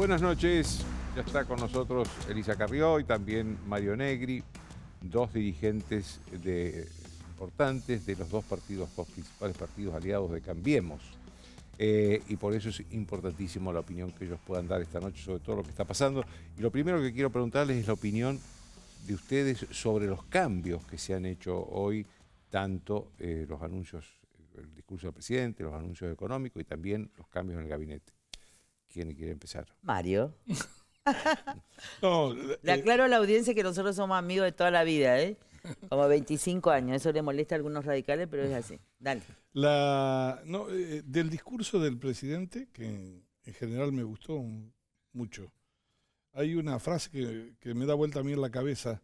Buenas noches, ya está con nosotros Elisa Carrió y también Mario Negri, dos dirigentes importantes de los dos partidos, principales partidos aliados de Cambiemos. Eh, y por eso es importantísimo la opinión que ellos puedan dar esta noche sobre todo lo que está pasando. Y lo primero que quiero preguntarles es la opinión de ustedes sobre los cambios que se han hecho hoy, tanto eh, los anuncios, el discurso del presidente, los anuncios económicos y también los cambios en el gabinete. ¿Quién quiere empezar? Mario. Le eh, aclaro a la audiencia que nosotros somos amigos de toda la vida, ¿eh? Como 25 años. Eso le molesta a algunos radicales, pero es así. Dale. La, no, eh, del discurso del presidente, que en general me gustó mucho, hay una frase que, me da vuelta a mí en la cabeza.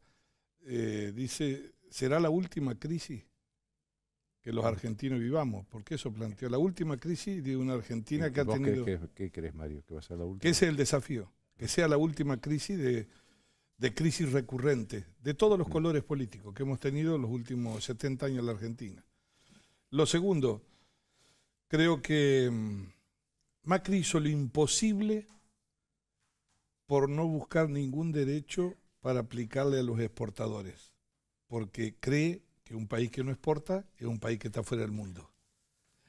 dice, ¿será la última crisis? que los argentinos vivamos, porque eso planteó la última crisis de una Argentina que ha tenido... ¿Qué crees, Mario? ¿Que va a ser la última? qué es el desafío, que sea la última crisis de, crisis recurrente, de todos los mm. colores políticos que hemos tenido los últimos 70 años en la Argentina. Lo segundo, creo que mm, Macri hizo lo imposible por no buscar ningún derecho para aplicarle a los exportadores, porque cree que un país que no exporta es un país que está fuera del mundo.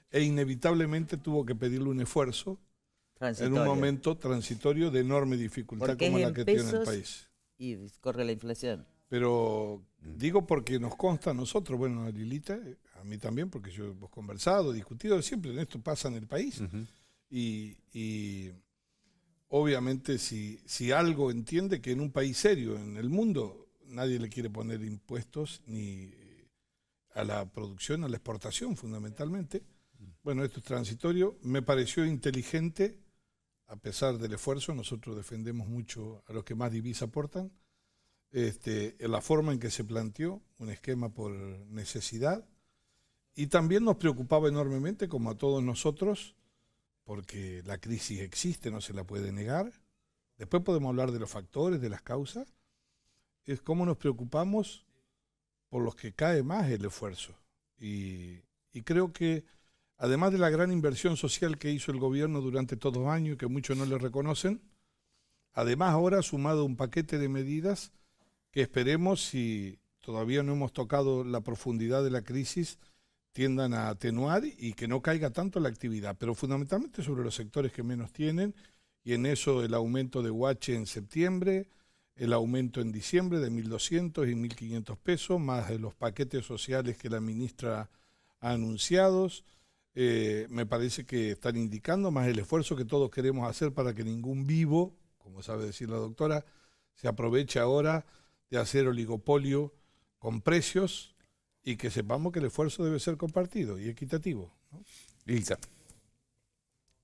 E inevitablemente tuvo que pedirle un esfuerzo en un momento transitorio de enorme dificultad como la que tiene el país. Y corre la inflación. Pero digo porque nos consta a nosotros, bueno, a Lilita, a mí también, porque yo hemos conversado, discutido, siempre en esto pasa en el país. y, obviamente si, si algo entiende que en un país serio, en el mundo, nadie le quiere poner impuestos ni a la producción, a la exportación fundamentalmente. Bueno, esto es transitorio. Me pareció inteligente, a pesar del esfuerzo, nosotros defendemos mucho a los que más divisa aportan, este, la forma en que se planteó, un esquema por necesidad. Y también nos preocupaba enormemente, como a todos nosotros, porque la crisis existe, no se la puede negar. Después podemos hablar de los factores, de las causas. Es cómo nos preocupamos por los que cae más el esfuerzo. Y, creo que, además de la gran inversión social que hizo el gobierno durante todos los años y que muchos no le reconocen, además ahora ha sumado un paquete de medidas que esperemos, si todavía no hemos tocado la profundidad de la crisis, tiendan a atenuar y que no caiga tanto la actividad, pero fundamentalmente sobre los sectores que menos tienen, y en eso el aumento de Guache en septiembre, el aumento en diciembre de 1.200 y 1.500 pesos, más de los paquetes sociales que la ministra ha anunciado. Eh, me parece que están indicando más el esfuerzo que todos queremos hacer para que ningún vivo, como sabe decir la doctora, se aproveche ahora de hacer oligopolio con precios y que sepamos que el esfuerzo debe ser compartido y equitativo. ¿no?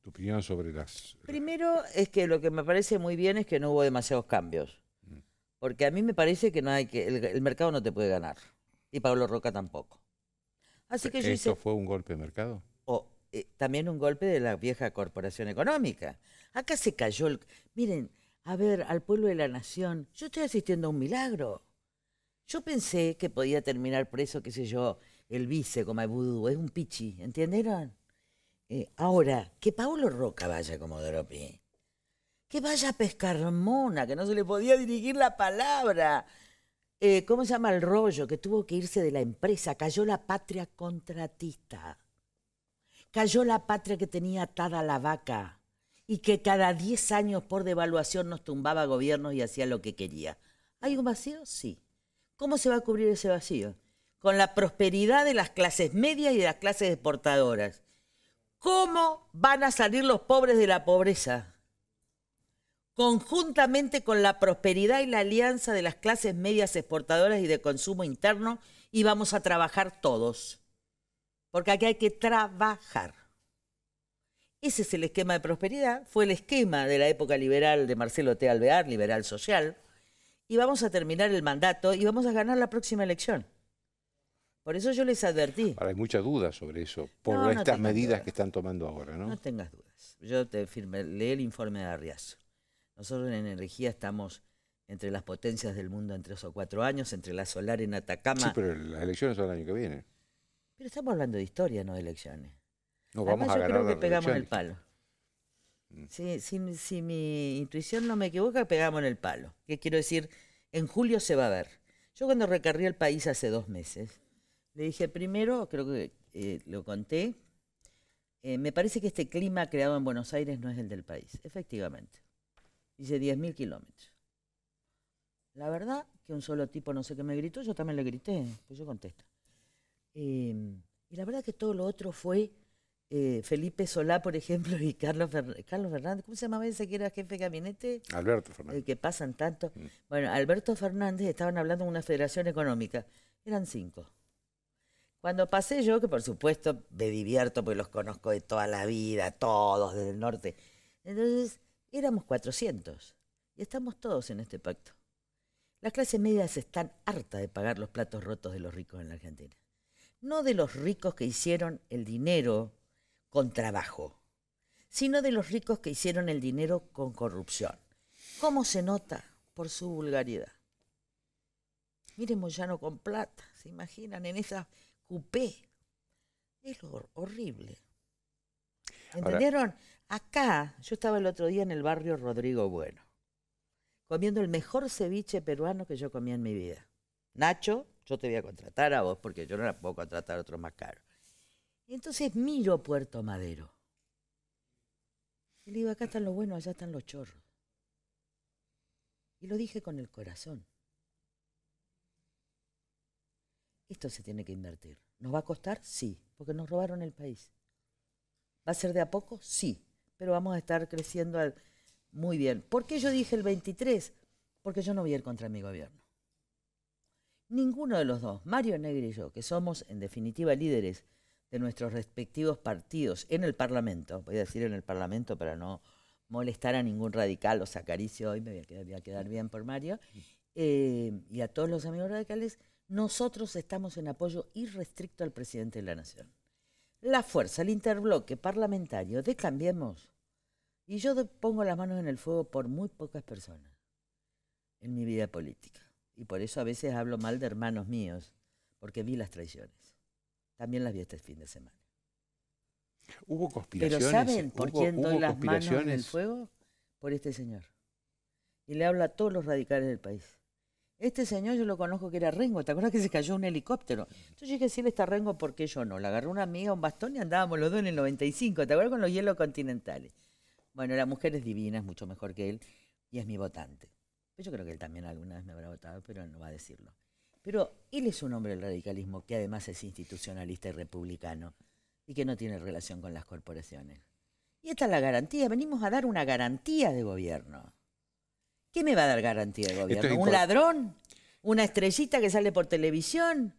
tu opinión sobre las... Primero es que lo que me parece muy bien es que no hubo demasiados cambios. Porque a mí me parece que no hay que el, mercado no te puede ganar y Pablo Roca tampoco. Así que fue un golpe de mercado? O eh, también un golpe de la vieja corporación económica. Acá se cayó el. Miren, a ver, al pueblo de la nación, yo estoy asistiendo a un milagro. Yo pensé que podía terminar preso, qué sé yo, el vice como el vudú, es un pichi, ¿entendieron? Eh, ahora, que Pablo Roca vaya como Doropi, que vaya a Pescarmona, que no se le podía dirigir la palabra. Eh, ¿Cómo se llama el rollo? Que tuvo que irse de la empresa. Cayó la patria contratista. Cayó la patria que tenía atada la vaca y que cada 10 años por devaluación nos tumbaba gobiernos y hacía lo que quería. ¿Hay un vacío? Sí. ¿Cómo se va a cubrir ese vacío? Con la prosperidad de las clases medias y de las clases exportadoras. ¿Cómo van a salir los pobres de la pobreza? conjuntamente con la prosperidad y la alianza de las clases medias exportadoras y de consumo interno, y vamos a trabajar todos. Porque aquí hay que trabajar. Ese es el esquema de prosperidad, fue el esquema de la época liberal de Marcelo T. liberal social, y vamos a terminar el mandato y vamos a ganar la próxima elección. Por eso yo les advertí. Ahora hay muchas dudas sobre eso, por estas medidas que están tomando ahora, ¿no? No tengas dudas. Yo te firme, leí el informe de Arriazo. Nosotros en energía estamos entre las potencias del mundo en tres o cuatro años, entre la solar en Atacama. Sí, pero las elecciones son el año que viene. Pero estamos hablando de historia, no de elecciones. No, vamos a yo creo que pegamos el palo. si, mi intuición no me equivoca, pegamos en el palo. ¿Qué quiero decir? En julio se va a ver. Yo cuando recorrí el país hace dos meses, le dije primero, creo que eh, lo conté, eh, me parece que este clima creado en Buenos Aires no es el del país, efectivamente. Hice 10.000 kilómetros. La verdad que un solo tipo no sé qué me gritó, yo también le grité, pues yo contesto. Em, y la verdad que todo lo otro fue eh, Felipe Solá, por ejemplo, y Carlos, Carlos Fernández, ¿cómo se llamaba ese que era jefe de gabinete? Alberto eh, Fernández. que pasan tanto. Mm. Bueno, Alberto Fernández estaban hablando de una federación económica. Eran cinco. Cuando pasé yo, que por supuesto me divierto porque los conozco de toda la vida, todos desde el norte. Entonces Éramos 400 y estamos todos en este pacto. Las clases medias están hartas de pagar los platos rotos de los ricos en la Argentina. No de los ricos que hicieron el dinero con trabajo, sino de los ricos que hicieron el dinero con corrupción. ¿Cómo se nota? Por su vulgaridad. ya Moyano con plata, se imaginan, en esa coupé. Es horrible. ¿Entendieron? Acá, yo estaba el otro día en el barrio Rodrigo Bueno, comiendo el mejor ceviche peruano que yo comía en mi vida. Nacho, yo te voy a contratar a vos porque yo no la puedo contratar a otro más caro. Y entonces miro Puerto Madero. Y le digo, acá están los buenos, allá están los chorros. Y lo dije con el corazón. Esto se tiene que invertir. ¿Nos va a costar? Sí, porque nos robaron el país. ¿Va a ser de a poco? Sí, pero vamos a estar creciendo muy bien. ¿Por qué yo dije el 23? Porque yo no voy a ir contra mi gobierno. Ninguno de los dos, Mario Negri y yo, que somos en definitiva líderes de nuestros respectivos partidos en el Parlamento, voy a decir en el Parlamento para no molestar a ningún radical, los acaricio hoy, me voy a quedar, bien por Mario, eh, y a todos los amigos radicales, nosotros estamos en apoyo irrestricto al presidente de la Nación. La fuerza, el interbloque parlamentario de Cambiemos, y yo pongo las manos en el fuego por muy pocas personas en mi vida política. Y por eso a veces hablo mal de hermanos míos, porque vi las traiciones. También las vi este fin de semana. Hubo conspiraciones. Pero ¿saben por quién doy las manos en el fuego? Por este señor. Y le hablo a todos los radicales del país. Este señor yo lo conozco que era Rengo. ¿Te acuerdas que se cayó un helicóptero? Entonces yo dije, si él está Rengo, ¿por qué yo no? Le agarró una amiga, un bastón y andábamos los dos en el 95. ¿Te acuerdas con los hielos continentales? Bueno, la mujer es divina, es mucho mejor que él y es mi votante. Yo creo que él también alguna vez me habrá votado, pero no va a decirlo. Pero él es un hombre del radicalismo que además es institucionalista y republicano y que no tiene relación con las corporaciones. Y esta es la garantía. Venimos a dar una garantía de gobierno. ¿Qué me va a dar garantía de gobierno? ¿Un ladrón? ¿Una estrellita que sale por televisión?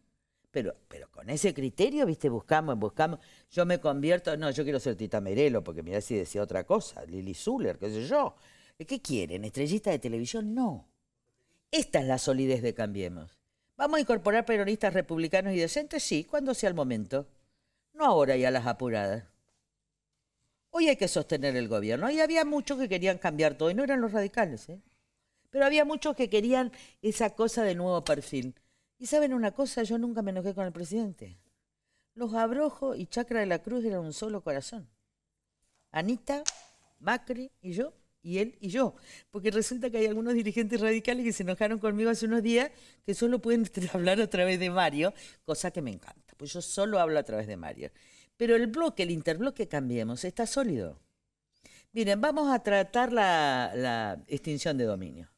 Pero, pero con ese criterio, viste, buscamos, buscamos. Yo me convierto, no, yo quiero ser Tita Merelo, porque mirá si decía otra cosa, Lili Zuller, qué sé yo. ¿Qué quieren? ¿Estrellista de televisión? No. Esta es la solidez de Cambiemos. ¿Vamos a incorporar peronistas republicanos y decentes? Sí, cuando sea el momento. No ahora y a las apuradas. Hoy hay que sostener el gobierno. Y había muchos que querían cambiar todo, y no eran los radicales, ¿eh? pero había muchos que querían esa cosa de nuevo perfil. Y saben una cosa, yo nunca me enojé con el presidente. Los abrojos y Chacra de la Cruz eran un solo corazón. Anita, Macri y yo, y él y yo. Porque resulta que hay algunos dirigentes radicales que se enojaron conmigo hace unos días que solo pueden hablar a través de Mario, cosa que me encanta, pues yo solo hablo a través de Mario. Pero el bloque, el interbloque Cambiemos, está sólido. Miren, vamos a tratar la extinción de dominio.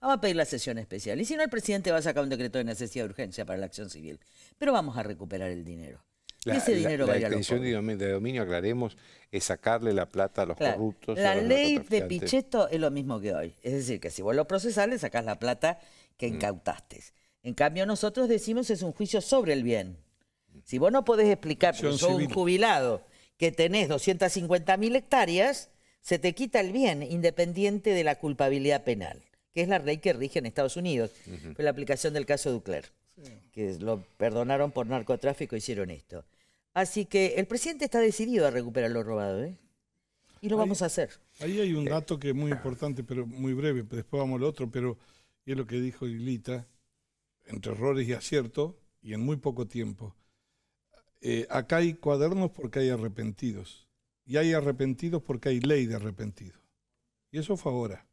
Vamos a pedir la sesión especial. Y si no, el presidente va a sacar un decreto de necesidad de urgencia para la acción civil. Pero vamos a recuperar el dinero. ese dinero va a ir a de dominio, aclaremos, es sacarle la plata a los corruptos. La ley de Pichetto es lo mismo que hoy. Es decir, que si vos lo procesás, le sacás la plata que mm. incautaste. En cambio, nosotros decimos es un juicio sobre el bien. Si vos no podés explicar, porque sos un jubilado que tenés 250.000 mil hectáreas, se te quita el bien, independiente de la culpabilidad penal que es la ley que rige en Estados Unidos. Fue la aplicación del caso Ducler, que lo perdonaron por narcotráfico, hicieron esto. Así que el presidente está decidido a recuperar lo robado, ¿eh? Y lo vamos a hacer. Ahí hay un eh. dato que es muy importante, pero muy breve, después vamos al otro, pero es lo que dijo Lilita, entre errores y aciertos, y en muy poco tiempo. Eh, acá hay cuadernos porque hay arrepentidos. Y hay arrepentidos porque hay ley de arrepentido Y eso fue ahora.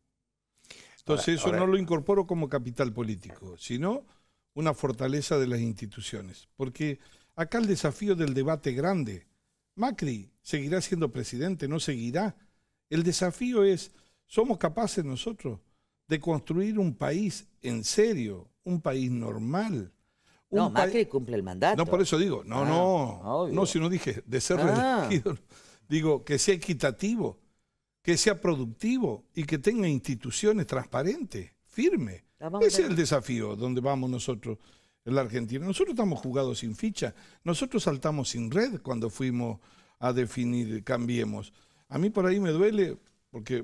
Entonces eso no lo incorporo como capital político, sino una fortaleza de las instituciones. Porque acá el desafío del debate grande, Macri seguirá siendo presidente, no seguirá. El desafío es, ¿somos capaces nosotros de construir un país en serio, un país normal? no, Macri cumple el mandato. No, por eso digo, no, no, ah, no, si no dije de ser ah. digo que sea equitativo, que sea productivo y que tenga instituciones transparentes, firmes. Ese es el desafío donde vamos nosotros en la Argentina. Nosotros estamos jugados sin ficha, nosotros saltamos sin red cuando fuimos a definir Cambiemos. A mí por ahí me duele porque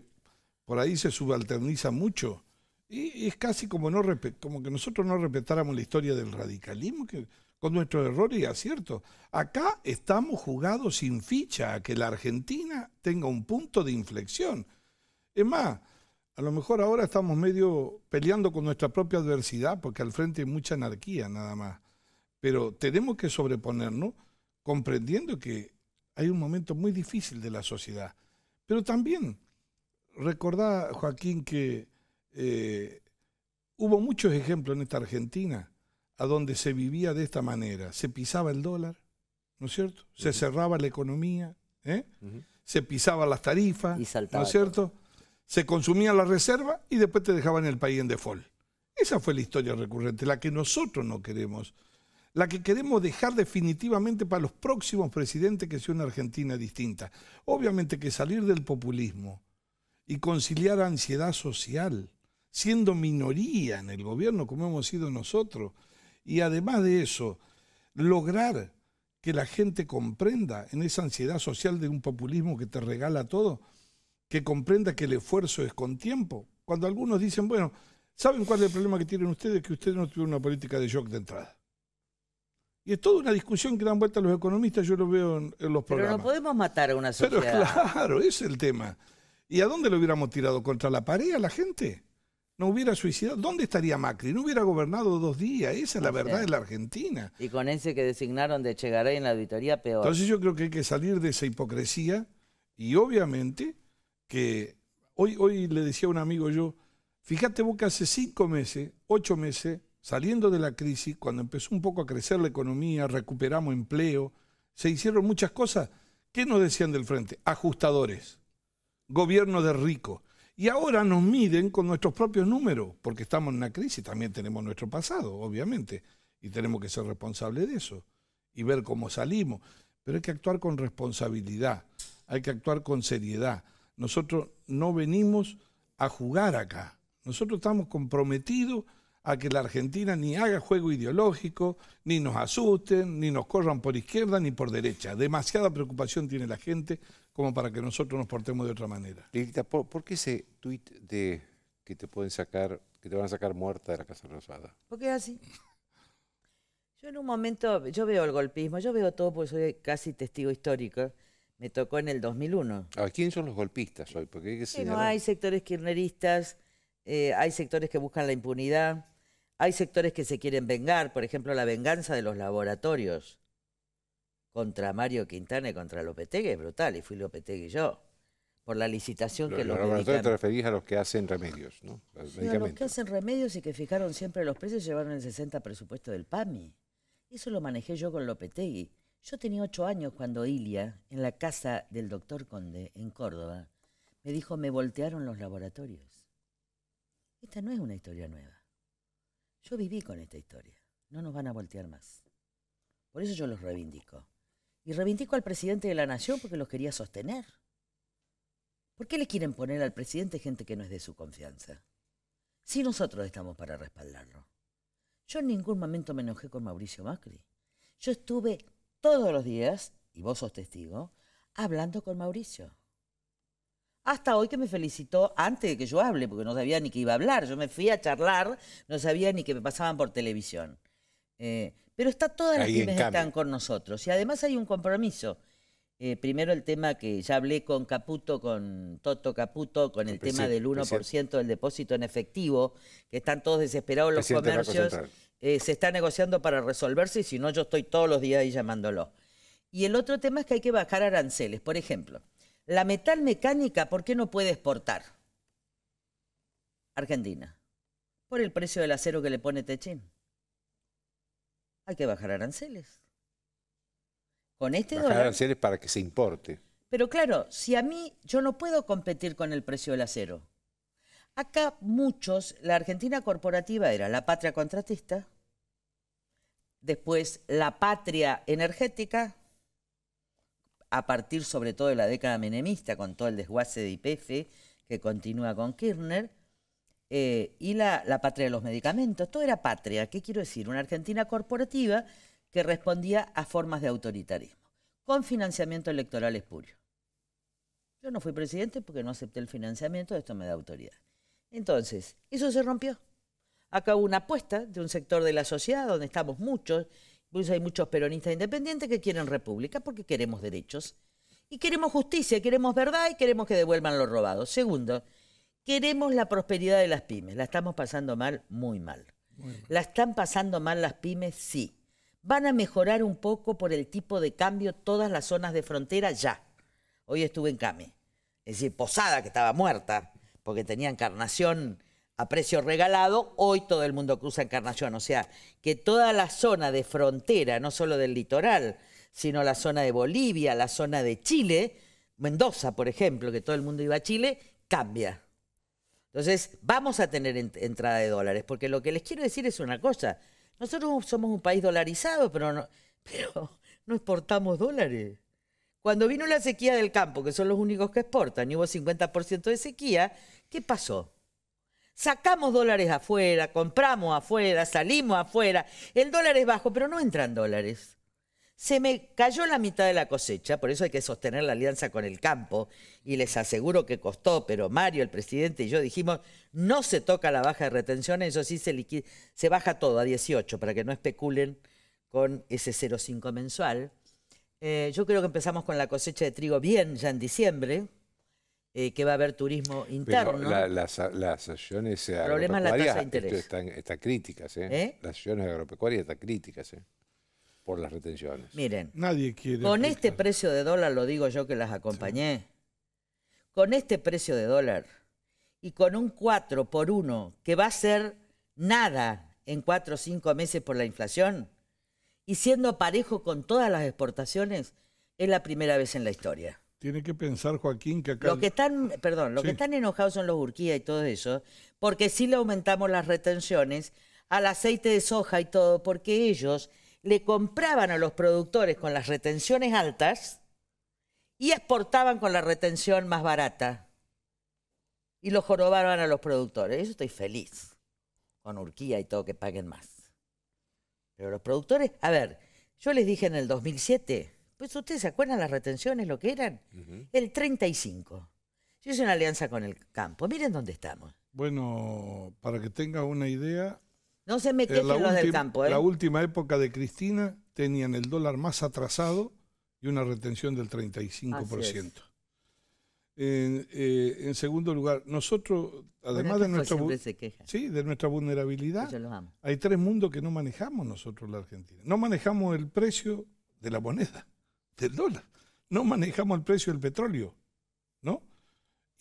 por ahí se subalterniza mucho y es casi como, no, que nosotros no respetáramos la historia del radicalismo, que con nuestros errores y aciertos. Acá estamos jugados sin ficha a que la Argentina tenga un punto de inflexión. Es más, a lo mejor ahora estamos medio peleando con nuestra propia adversidad, porque al frente hay mucha anarquía nada más. Pero tenemos que sobreponernos comprendiendo que hay un momento muy difícil de la sociedad. Pero también, recordá, Joaquín, que eh, hubo muchos ejemplos en esta Argentina a donde se vivía de esta manera. Se pisaba el dólar, ¿no es cierto? Se cerraba la economía, ¿eh? se pisaba las tarifas, ¿no es cierto? Se consumía la reserva y después te dejaban el país en default. Esa fue la historia recurrente, la que nosotros no queremos, la que queremos dejar definitivamente para los próximos presidentes que sea una Argentina distinta. Obviamente que salir del populismo y conciliar ansiedad social, siendo minoría en el gobierno como hemos sido nosotros, y además de eso, lograr que la gente comprenda en esa ansiedad social de un populismo que te regala todo, que comprenda que el esfuerzo es con tiempo. Cuando algunos dicen, bueno, ¿saben cuál es el problema que tienen ustedes? Que ustedes no tuvieron una política de shock de entrada. Y es toda una discusión que dan vuelta los economistas, yo lo veo en, los programas. Pero no podemos matar a una sociedad. Pero claro, ese es el tema. ¿Y a dónde lo hubiéramos tirado? ¿Contra la pared a la gente? no hubiera suicidado, ¿dónde estaría Macri? No hubiera gobernado dos días, esa es la verdad de la Argentina. Y con ese que designaron de Chegaray en la auditoría, peor. Entonces yo creo que hay que salir de esa hipocresía y obviamente que hoy, hoy le decía a un amigo yo, fíjate vos que hace cinco meses, ocho meses, saliendo de la crisis, cuando empezó un poco a crecer la economía, recuperamos empleo, se hicieron muchas cosas. ¿Qué nos decían del frente? Ajustadores, gobierno de rico y ahora nos miden con nuestros propios números, porque estamos en una crisis, también tenemos nuestro pasado, obviamente, y tenemos que ser responsables de eso y ver cómo salimos. Pero hay que actuar con responsabilidad, hay que actuar con seriedad. Nosotros no venimos a jugar acá, nosotros estamos comprometidos a que la Argentina ni haga juego ideológico, ni nos asusten, ni nos corran por izquierda ni por derecha. Demasiada preocupación tiene la gente como para que nosotros nos portemos de otra manera. Lilita, ¿por, qué ese tuit de que te pueden sacar, que te van a sacar muerta de la Casa Rosada? Porque es así. Yo en un momento, yo veo el golpismo, yo veo todo porque soy casi testigo histórico. Me tocó en el 2001. ¿A ah, quién son los golpistas hoy? Porque hay no, hay sectores kirneristas, eh, hay sectores que buscan la impunidad, hay sectores que se quieren vengar, por ejemplo, la venganza de los laboratorios contra Mario Quintana y contra Lopetegui es brutal, y fui Lopetegui y yo, por la licitación que lo, los laboratorios te referís a los que hacen remedios, ¿no? Los, que hacen remedios y que fijaron siempre los precios llevaron el 60 presupuesto del PAMI. Eso lo manejé yo con Lopetegui. Yo tenía ocho años cuando Ilia, en la casa del doctor Conde, en Córdoba, me dijo, me voltearon los laboratorios. Esta no es una historia nueva. Yo viví con esta historia. No nos van a voltear más. Por eso yo los reivindico. Y reivindico al presidente de la nación porque los quería sostener. ¿Por qué le quieren poner al presidente gente que no es de su confianza? Si nosotros estamos para respaldarlo. Yo en ningún momento me enojé con Mauricio Macri. Yo estuve todos los días, y vos sos testigo, hablando con Mauricio. Hasta hoy que me felicitó antes de que yo hable, porque no sabía ni que iba a hablar. Yo me fui a charlar, no sabía ni que me pasaban por televisión. Eh, pero está todas las pymes están con nosotros. Y además hay un compromiso. Eh, primero el tema que ya hablé con Caputo, con Toto Caputo, con el, tema del 1% del depósito en efectivo, que están todos desesperados los comercios. Eh, se está negociando para resolverse y si no yo estoy todos los días ahí llamándolo. Y el otro tema es que hay que bajar aranceles. Por ejemplo, la metal mecánica, ¿por qué no puede exportar? Argentina. Por el precio del acero que le pone Techín hay que bajar aranceles. Con este bajar aranceles para que se importe. Pero claro, si a mí yo no puedo competir con el precio del acero. Acá muchos, la Argentina corporativa era la patria contratista, después la patria energética, a partir sobre todo de la década menemista, con todo el desguace de IPF que continúa con Kirchner, eh, y la, patria de los medicamentos. Todo era patria. ¿Qué quiero decir? Una Argentina corporativa que respondía a formas de autoritarismo, con financiamiento electoral espurio. Yo no fui presidente porque no acepté el financiamiento, esto me da autoridad. Entonces, eso se rompió. Acá una apuesta de un sector de la sociedad donde estamos muchos, pues hay muchos peronistas independientes que quieren república porque queremos derechos. Y queremos justicia, queremos verdad y queremos que devuelvan lo robado. Segundo, Queremos la prosperidad de las pymes. La estamos pasando mal, muy mal. La están pasando mal las pymes, sí. Van a mejorar un poco por el tipo de cambio todas las zonas de frontera ya. Hoy estuve en Came. Es decir, Posada, que estaba muerta, porque tenía encarnación a precio regalado, hoy todo el mundo cruza encarnación. O sea, que toda la zona de frontera, no solo del litoral, sino la zona de Bolivia, la zona de Chile, Mendoza, por ejemplo, que todo el mundo iba a Chile, cambia. Entonces, vamos a tener entrada de dólares, porque lo que les quiero decir es una cosa. Nosotros somos un país dolarizado, pero no, pero no exportamos dólares. Cuando vino la sequía del campo, que son los únicos que exportan, y hubo 50% de sequía, ¿qué pasó? Sacamos dólares afuera, compramos afuera, salimos afuera, el dólar es bajo, pero no entran dólares. Se me cayó la mitad de la cosecha, por eso hay que sostener la alianza con el campo, y les aseguro que costó, pero Mario, el presidente y yo dijimos, no se toca la baja de retención, eso sí se, se baja todo a 18 para que no especulen con ese 0,5 mensual. Eh, yo creo que empezamos con la cosecha de trigo bien ya en diciembre, eh, que va a haber turismo interno. Pero las, las acciones agropecuarias la están, críticas, ¿eh? Las acciones agropecuarias están críticas. ¿eh? por las retenciones. Miren, Nadie quiere con este precio de dólar, lo digo yo que las acompañé, con este precio de dólar y con un 4 por 1 que va a ser nada en 4 o 5 meses por la inflación y siendo parejo con todas las exportaciones, es la primera vez en la historia. Tiene que pensar Joaquín que acá... que están, perdón, lo que están enojados son los Urquía y todo eso, porque si le aumentamos las retenciones al aceite de soja y todo, porque ellos le compraban a los productores con las retenciones altas y exportaban con la retención más barata. Y los jorobaban a los productores. Yo estoy feliz con Urquía y todo que paguen más. Pero los productores, a ver, yo les dije en el 2007, pues ustedes se acuerdan las retenciones, lo que eran, el 35. Yo hice una alianza con el campo, miren dónde estamos. Bueno, para que tenga una idea, no se me eh, en los del campo. ¿eh? La última época de Cristina tenían el dólar más atrasado y una retención del 35%. En, eh, en, segundo lugar, nosotros, además de, este nuestra, de nuestra vulnerabilidad, hay tres mundos que no manejamos nosotros la Argentina. No manejamos el precio de la moneda, del dólar. No manejamos el precio del petróleo, ¿no?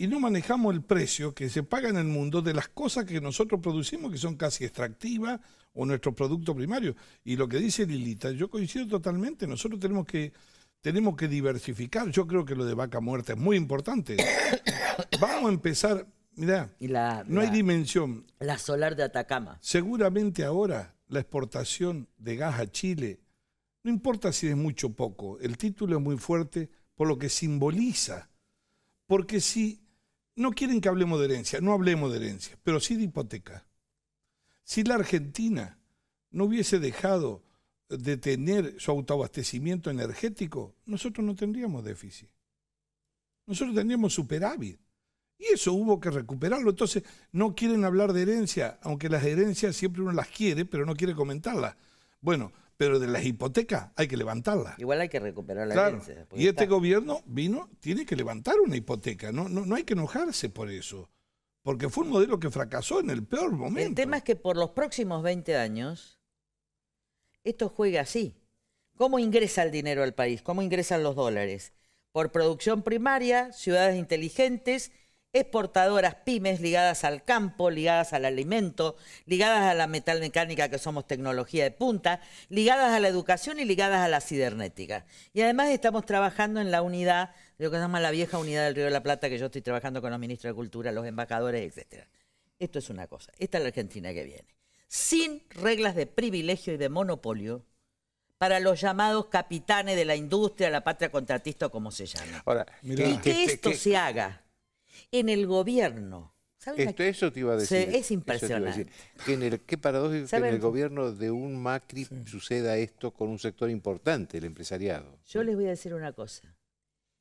y no manejamos el precio que se paga en el mundo de las cosas que nosotros producimos, que son casi extractivas o nuestro producto primario. Y lo que dice Lilita, yo coincido totalmente, nosotros tenemos que, tenemos que diversificar. Yo creo que lo de vaca muerta es muy importante. Vamos a empezar, mira no hay dimensión. La solar de Atacama. Seguramente ahora la exportación de gas a Chile, no importa si es mucho o poco, el título es muy fuerte por lo que simboliza. Porque si no quieren que hablemos de herencia, no hablemos de herencia, pero sí de hipoteca. Si la Argentina no hubiese dejado de tener su autoabastecimiento energético, nosotros no tendríamos déficit. Nosotros tendríamos superávit. Y eso hubo que recuperarlo. Entonces, no quieren hablar de herencia, aunque las herencias siempre uno las quiere, pero no quiere comentarlas. Bueno, pero de las hipotecas hay que levantarlas. Igual hay que recuperar la claro. Pues, y este gobierno vino, tiene que levantar una hipoteca, no, no, no hay que enojarse por eso, porque fue un modelo que fracasó en el peor momento. El tema es que por los próximos 20 años, esto juega así. ¿Cómo ingresa el dinero al país? ¿Cómo ingresan los dólares? Por producción primaria, ciudades inteligentes, exportadoras, pymes ligadas al campo, ligadas al alimento, ligadas a la metalmecánica, que somos tecnología de punta, ligadas a la educación y ligadas a la cibernética. Y además estamos trabajando en la unidad, lo que se llama la vieja unidad del Río de la Plata, que yo estoy trabajando con los ministros de Cultura, los embajadores, etc. Esto es una cosa, esta es la Argentina que viene. Sin reglas de privilegio y de monopolio, para los llamados capitanes de la industria, la patria contratista, como se llama. y que, esto se haga en el gobierno. eso te iba a decir. es impresionante. Que en el, qué paradójico que en el gobierno de un Macri suceda esto con un sector importante, el empresariado. Yo les voy a decir una cosa.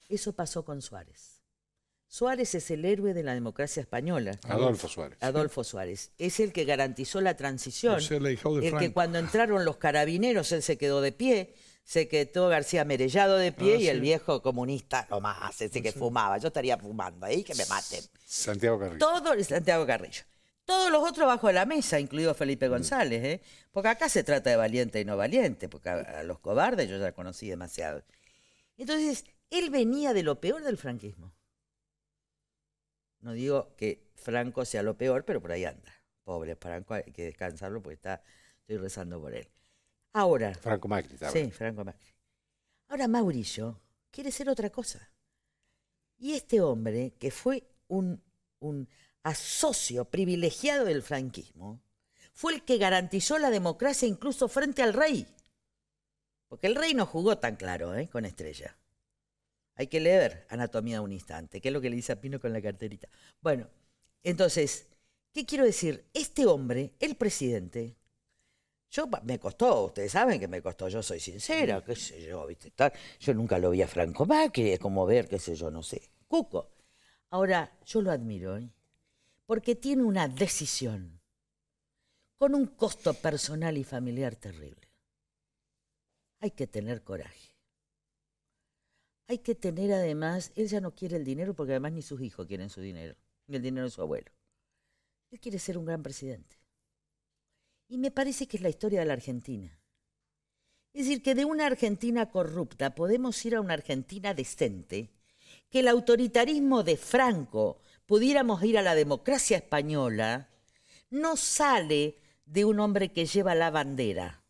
Eso pasó con Suárez. Suárez es el héroe de la democracia española. Adolfo Suárez. Adolfo Suárez. Es el que garantizó la transición. el que cuando entraron los carabineros, él se quedó de pie se quedó García Merellado de pie ah, y el viejo comunista nomás, ese ah, que fumaba. Yo estaría fumando ahí, que me maten. Santiago Carrillo. Todo Santiago Carrillo. Todos los otros bajo la mesa, incluido Felipe mm. González, ¿eh? porque acá se trata de valiente y no valiente, porque a, los cobardes yo ya conocí demasiado. Entonces, él venía de lo peor del franquismo. No digo que Franco sea lo peor, pero por ahí anda. Pobre Franco, hay que descansarlo porque está, estoy rezando por él. Ahora. Franco Sí, Franco Ahora Mauricio quiere ser otra cosa. Y este hombre, que fue un, un asocio privilegiado del franquismo, fue el que garantizó la democracia incluso frente al rey. Porque el rey no jugó tan claro ¿eh? con Estrella. Hay que leer Anatomía un Instante, que es lo que le dice a Pino con la carterita. Bueno, entonces, ¿qué quiero decir? Este hombre, el presidente, yo me costó, ustedes saben que me costó, yo soy sincera, qué sé yo, ¿viste? Yo nunca lo vi a Franco Macri, es como ver, qué sé yo, no sé, Cuco. Ahora, yo lo admiro, ¿eh? porque tiene una decisión con un costo personal y familiar terrible. Hay que tener coraje. Hay que tener además, él ya no quiere el dinero porque además ni sus hijos quieren su dinero, ni el dinero de su abuelo. Él quiere ser un gran presidente. Y me parece que es la historia de la Argentina. Es decir, que de una Argentina corrupta podemos ir a una Argentina decente, que el autoritarismo de Franco pudiéramos ir a la democracia española, no sale de un hombre que lleva la bandera,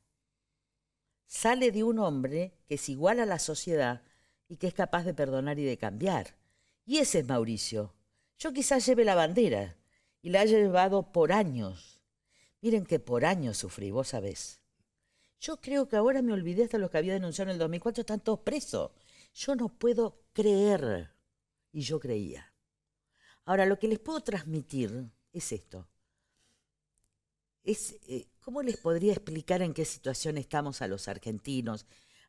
sale de un hombre que es igual a la sociedad y que es capaz de perdonar y de cambiar. Y ese es Mauricio. Yo quizás lleve la bandera y la haya llevado por años Miren que por años sufrí, vos sabés. Yo creo que ahora me olvidé hasta los que había denunciado en el 2004, están todos presos. Yo no puedo creer. Y yo creía. Ahora, lo que les puedo transmitir es esto. Es, eh, ¿Cómo les podría explicar en qué situación estamos a los argentinos,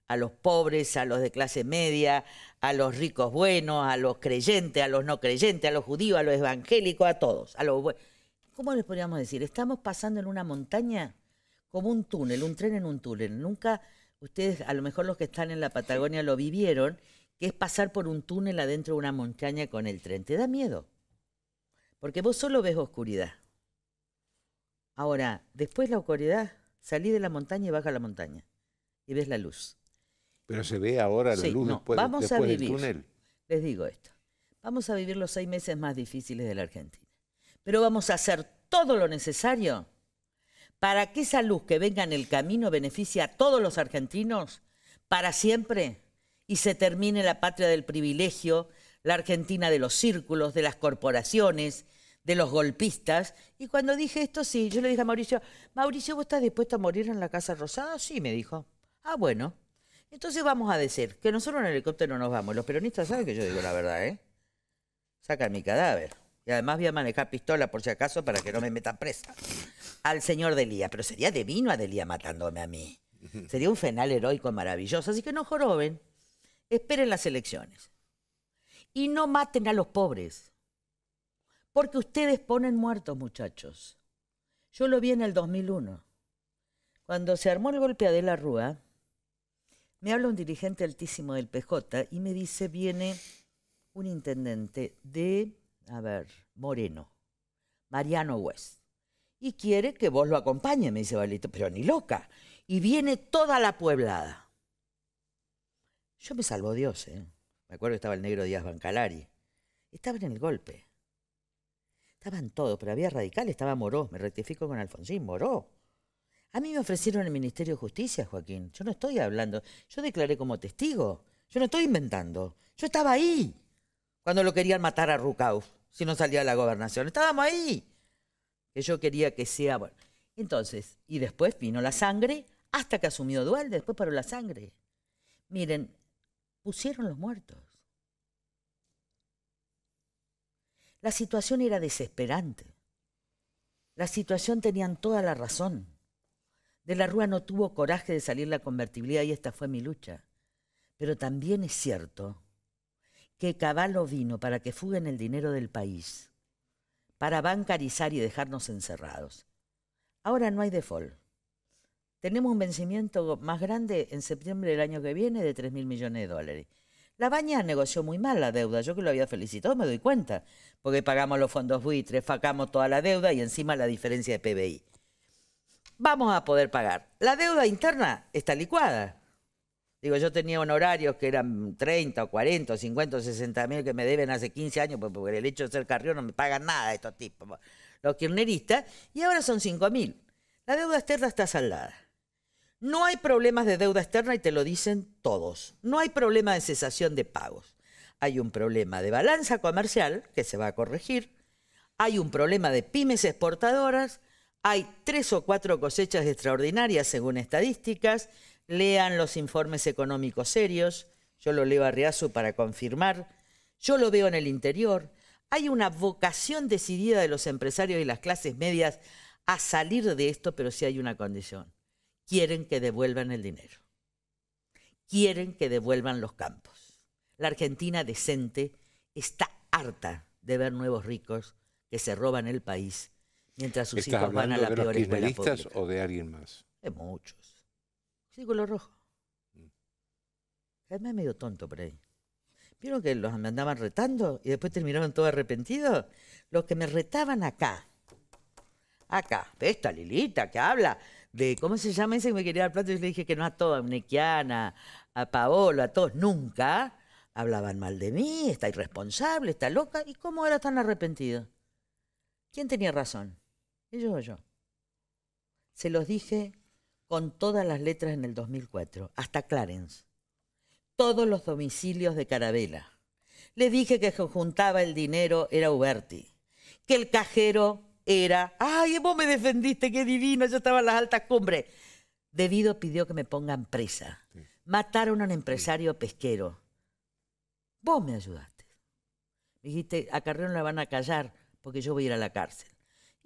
a los pobres, a los de clase media, a los ricos buenos, a los creyentes, a los no creyentes, a los judíos, a los evangélicos, a todos, a los ¿cómo les podríamos decir? Estamos pasando en una montaña como un túnel, un tren en un túnel. Nunca, ustedes, a lo mejor los que están en la Patagonia lo vivieron, que es pasar por un túnel adentro de una montaña con el tren. Te da miedo, porque vos solo ves oscuridad. Ahora, después la oscuridad, salí de la montaña y baja a la montaña y ves la luz. Pero se ve ahora la luz no, después, vivir, del túnel. Les digo esto. Vamos a vivir los seis meses más difíciles de la Argentina pero vamos a hacer todo lo necesario para que esa luz que venga en el camino beneficie a todos los argentinos para siempre y se termine la patria del privilegio, la Argentina de los círculos, de las corporaciones, de los golpistas. Y cuando dije esto, sí, yo le dije a Mauricio, Mauricio, ¿vos estás dispuesto a morir en la Casa Rosada? Sí, me dijo. Ah, bueno. Entonces vamos a decir que nosotros en el helicóptero nos vamos. Los peronistas saben que yo digo la verdad, ¿eh? Sacan mi cadáver. Y además voy a manejar pistola por si acaso para que no me metan presa. Al señor Delía. Pero sería divino a Delía matándome a mí. Sería un final heroico maravilloso. Así que no joroben. Esperen las elecciones. Y no maten a los pobres. Porque ustedes ponen muertos, muchachos. Yo lo vi en el 2001. Cuando se armó el golpe a De la Rúa, me habla un dirigente altísimo del PJ y me dice, viene un intendente de a ver, Moreno, Mariano West, y quiere que vos lo acompañes, me dice Balito, pero ni loca. Y viene toda la pueblada. Yo me salvo Dios, ¿eh? Me acuerdo que estaba el negro Díaz Bancalari. Estaba en el golpe. Estaban todos, pero había radicales, estaba Moró, me rectifico con Alfonsín, Moró. A mí me ofrecieron el Ministerio de Justicia, Joaquín. Yo no estoy hablando, yo declaré como testigo. Yo no estoy inventando. Yo estaba ahí cuando lo querían matar a Rucauf si no salía la gobernación. Estábamos ahí. Que yo quería que sea. Entonces, y después vino la sangre, hasta que asumió duel, después paró la sangre. Miren, pusieron los muertos. La situación era desesperante. La situación tenían toda la razón. De la Rúa no tuvo coraje de salir la convertibilidad y esta fue mi lucha. Pero también es cierto que Caballo vino para que fuguen el dinero del país, para bancarizar y dejarnos encerrados. Ahora no hay default. Tenemos un vencimiento más grande en septiembre del año que viene de 3 mil millones de dólares. La Baña negoció muy mal la deuda, yo que lo había felicitado me doy cuenta, porque pagamos los fondos buitres, facamos toda la deuda y encima la diferencia de PBI. Vamos a poder pagar. La deuda interna está licuada, Digo, yo tenía honorarios que eran 30 o 40 o 50 o 60 mil que me deben hace 15 años, pues, porque el hecho de ser carrión no me pagan nada estos tipos, pues. los kirneristas, y ahora son 5 mil. La deuda externa está saldada. No hay problemas de deuda externa y te lo dicen todos. No hay problema de cesación de pagos. Hay un problema de balanza comercial que se va a corregir. Hay un problema de pymes exportadoras. Hay tres o cuatro cosechas extraordinarias según estadísticas lean los informes económicos serios, yo lo leo a Riazu para confirmar, yo lo veo en el interior, hay una vocación decidida de los empresarios y las clases medias a salir de esto, pero sí hay una condición, quieren que devuelvan el dinero, quieren que devuelvan los campos. La Argentina decente está harta de ver nuevos ricos que se roban el país mientras sus hijos van a la peor los escuela o de alguien más? De muchos. Sí, color rojo. Mm. Me medio tonto por ahí. ¿Vieron que los me andaban retando y después terminaron todos arrepentidos? Los que me retaban acá. Acá. Esta Lilita que habla de, ¿cómo se llama ese que me quería dar plato? Yo le dije que no a todos, a Nequiana, a Paolo, a todos, nunca. Hablaban mal de mí, está irresponsable, está loca. ¿Y cómo era tan arrepentido? ¿Quién tenía razón? ¿Ellos o yo? Se los dije con todas las letras en el 2004, hasta Clarence. Todos los domicilios de Carabela. Le dije que juntaba el dinero era Uberti, que el cajero era, ay, vos me defendiste, qué divino, yo estaba en las altas cumbres. Debido pidió que me pongan presa. Mataron a un empresario pesquero. Vos me ayudaste. Me dijiste, a no la van a callar porque yo voy a ir a la cárcel.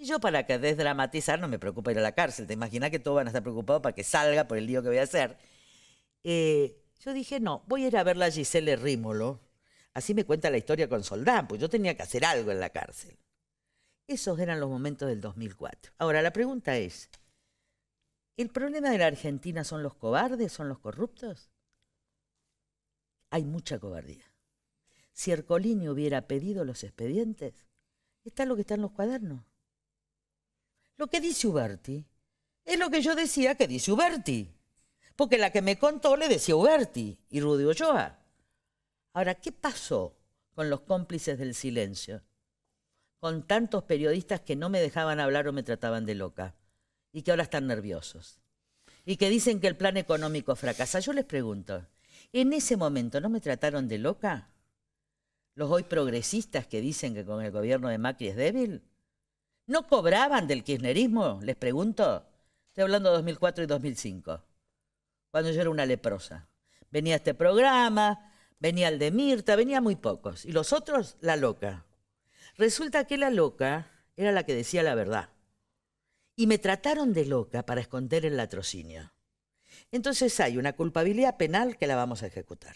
Y yo para que desdramatizar, no me preocupa ir a la cárcel, te imaginas que todos van a estar preocupados para que salga por el lío que voy a hacer. Eh, yo dije, no, voy a ir a ver la Giselle Rímolo. Así me cuenta la historia con Soldán, pues yo tenía que hacer algo en la cárcel. Esos eran los momentos del 2004. Ahora, la pregunta es, ¿el problema de la Argentina son los cobardes, son los corruptos? Hay mucha cobardía. Si Ercolini hubiera pedido los expedientes, está lo que está en los cuadernos. Lo que dice Uberti es lo que yo decía que dice Uberti. Porque la que me contó le decía Uberti y Rudy Ochoa. Ahora, ¿qué pasó con los cómplices del silencio? Con tantos periodistas que no me dejaban hablar o me trataban de loca y que ahora están nerviosos y que dicen que el plan económico fracasa. Yo les pregunto, ¿en ese momento no me trataron de loca? Los hoy progresistas que dicen que con el gobierno de Macri es débil. ¿No cobraban del kirchnerismo? Les pregunto. Estoy hablando de 2004 y 2005, cuando yo era una leprosa. Venía este programa, venía el de Mirta, venía muy pocos. Y los otros, la loca. Resulta que la loca era la que decía la verdad. Y me trataron de loca para esconder el latrocinio. Entonces hay una culpabilidad penal que la vamos a ejecutar.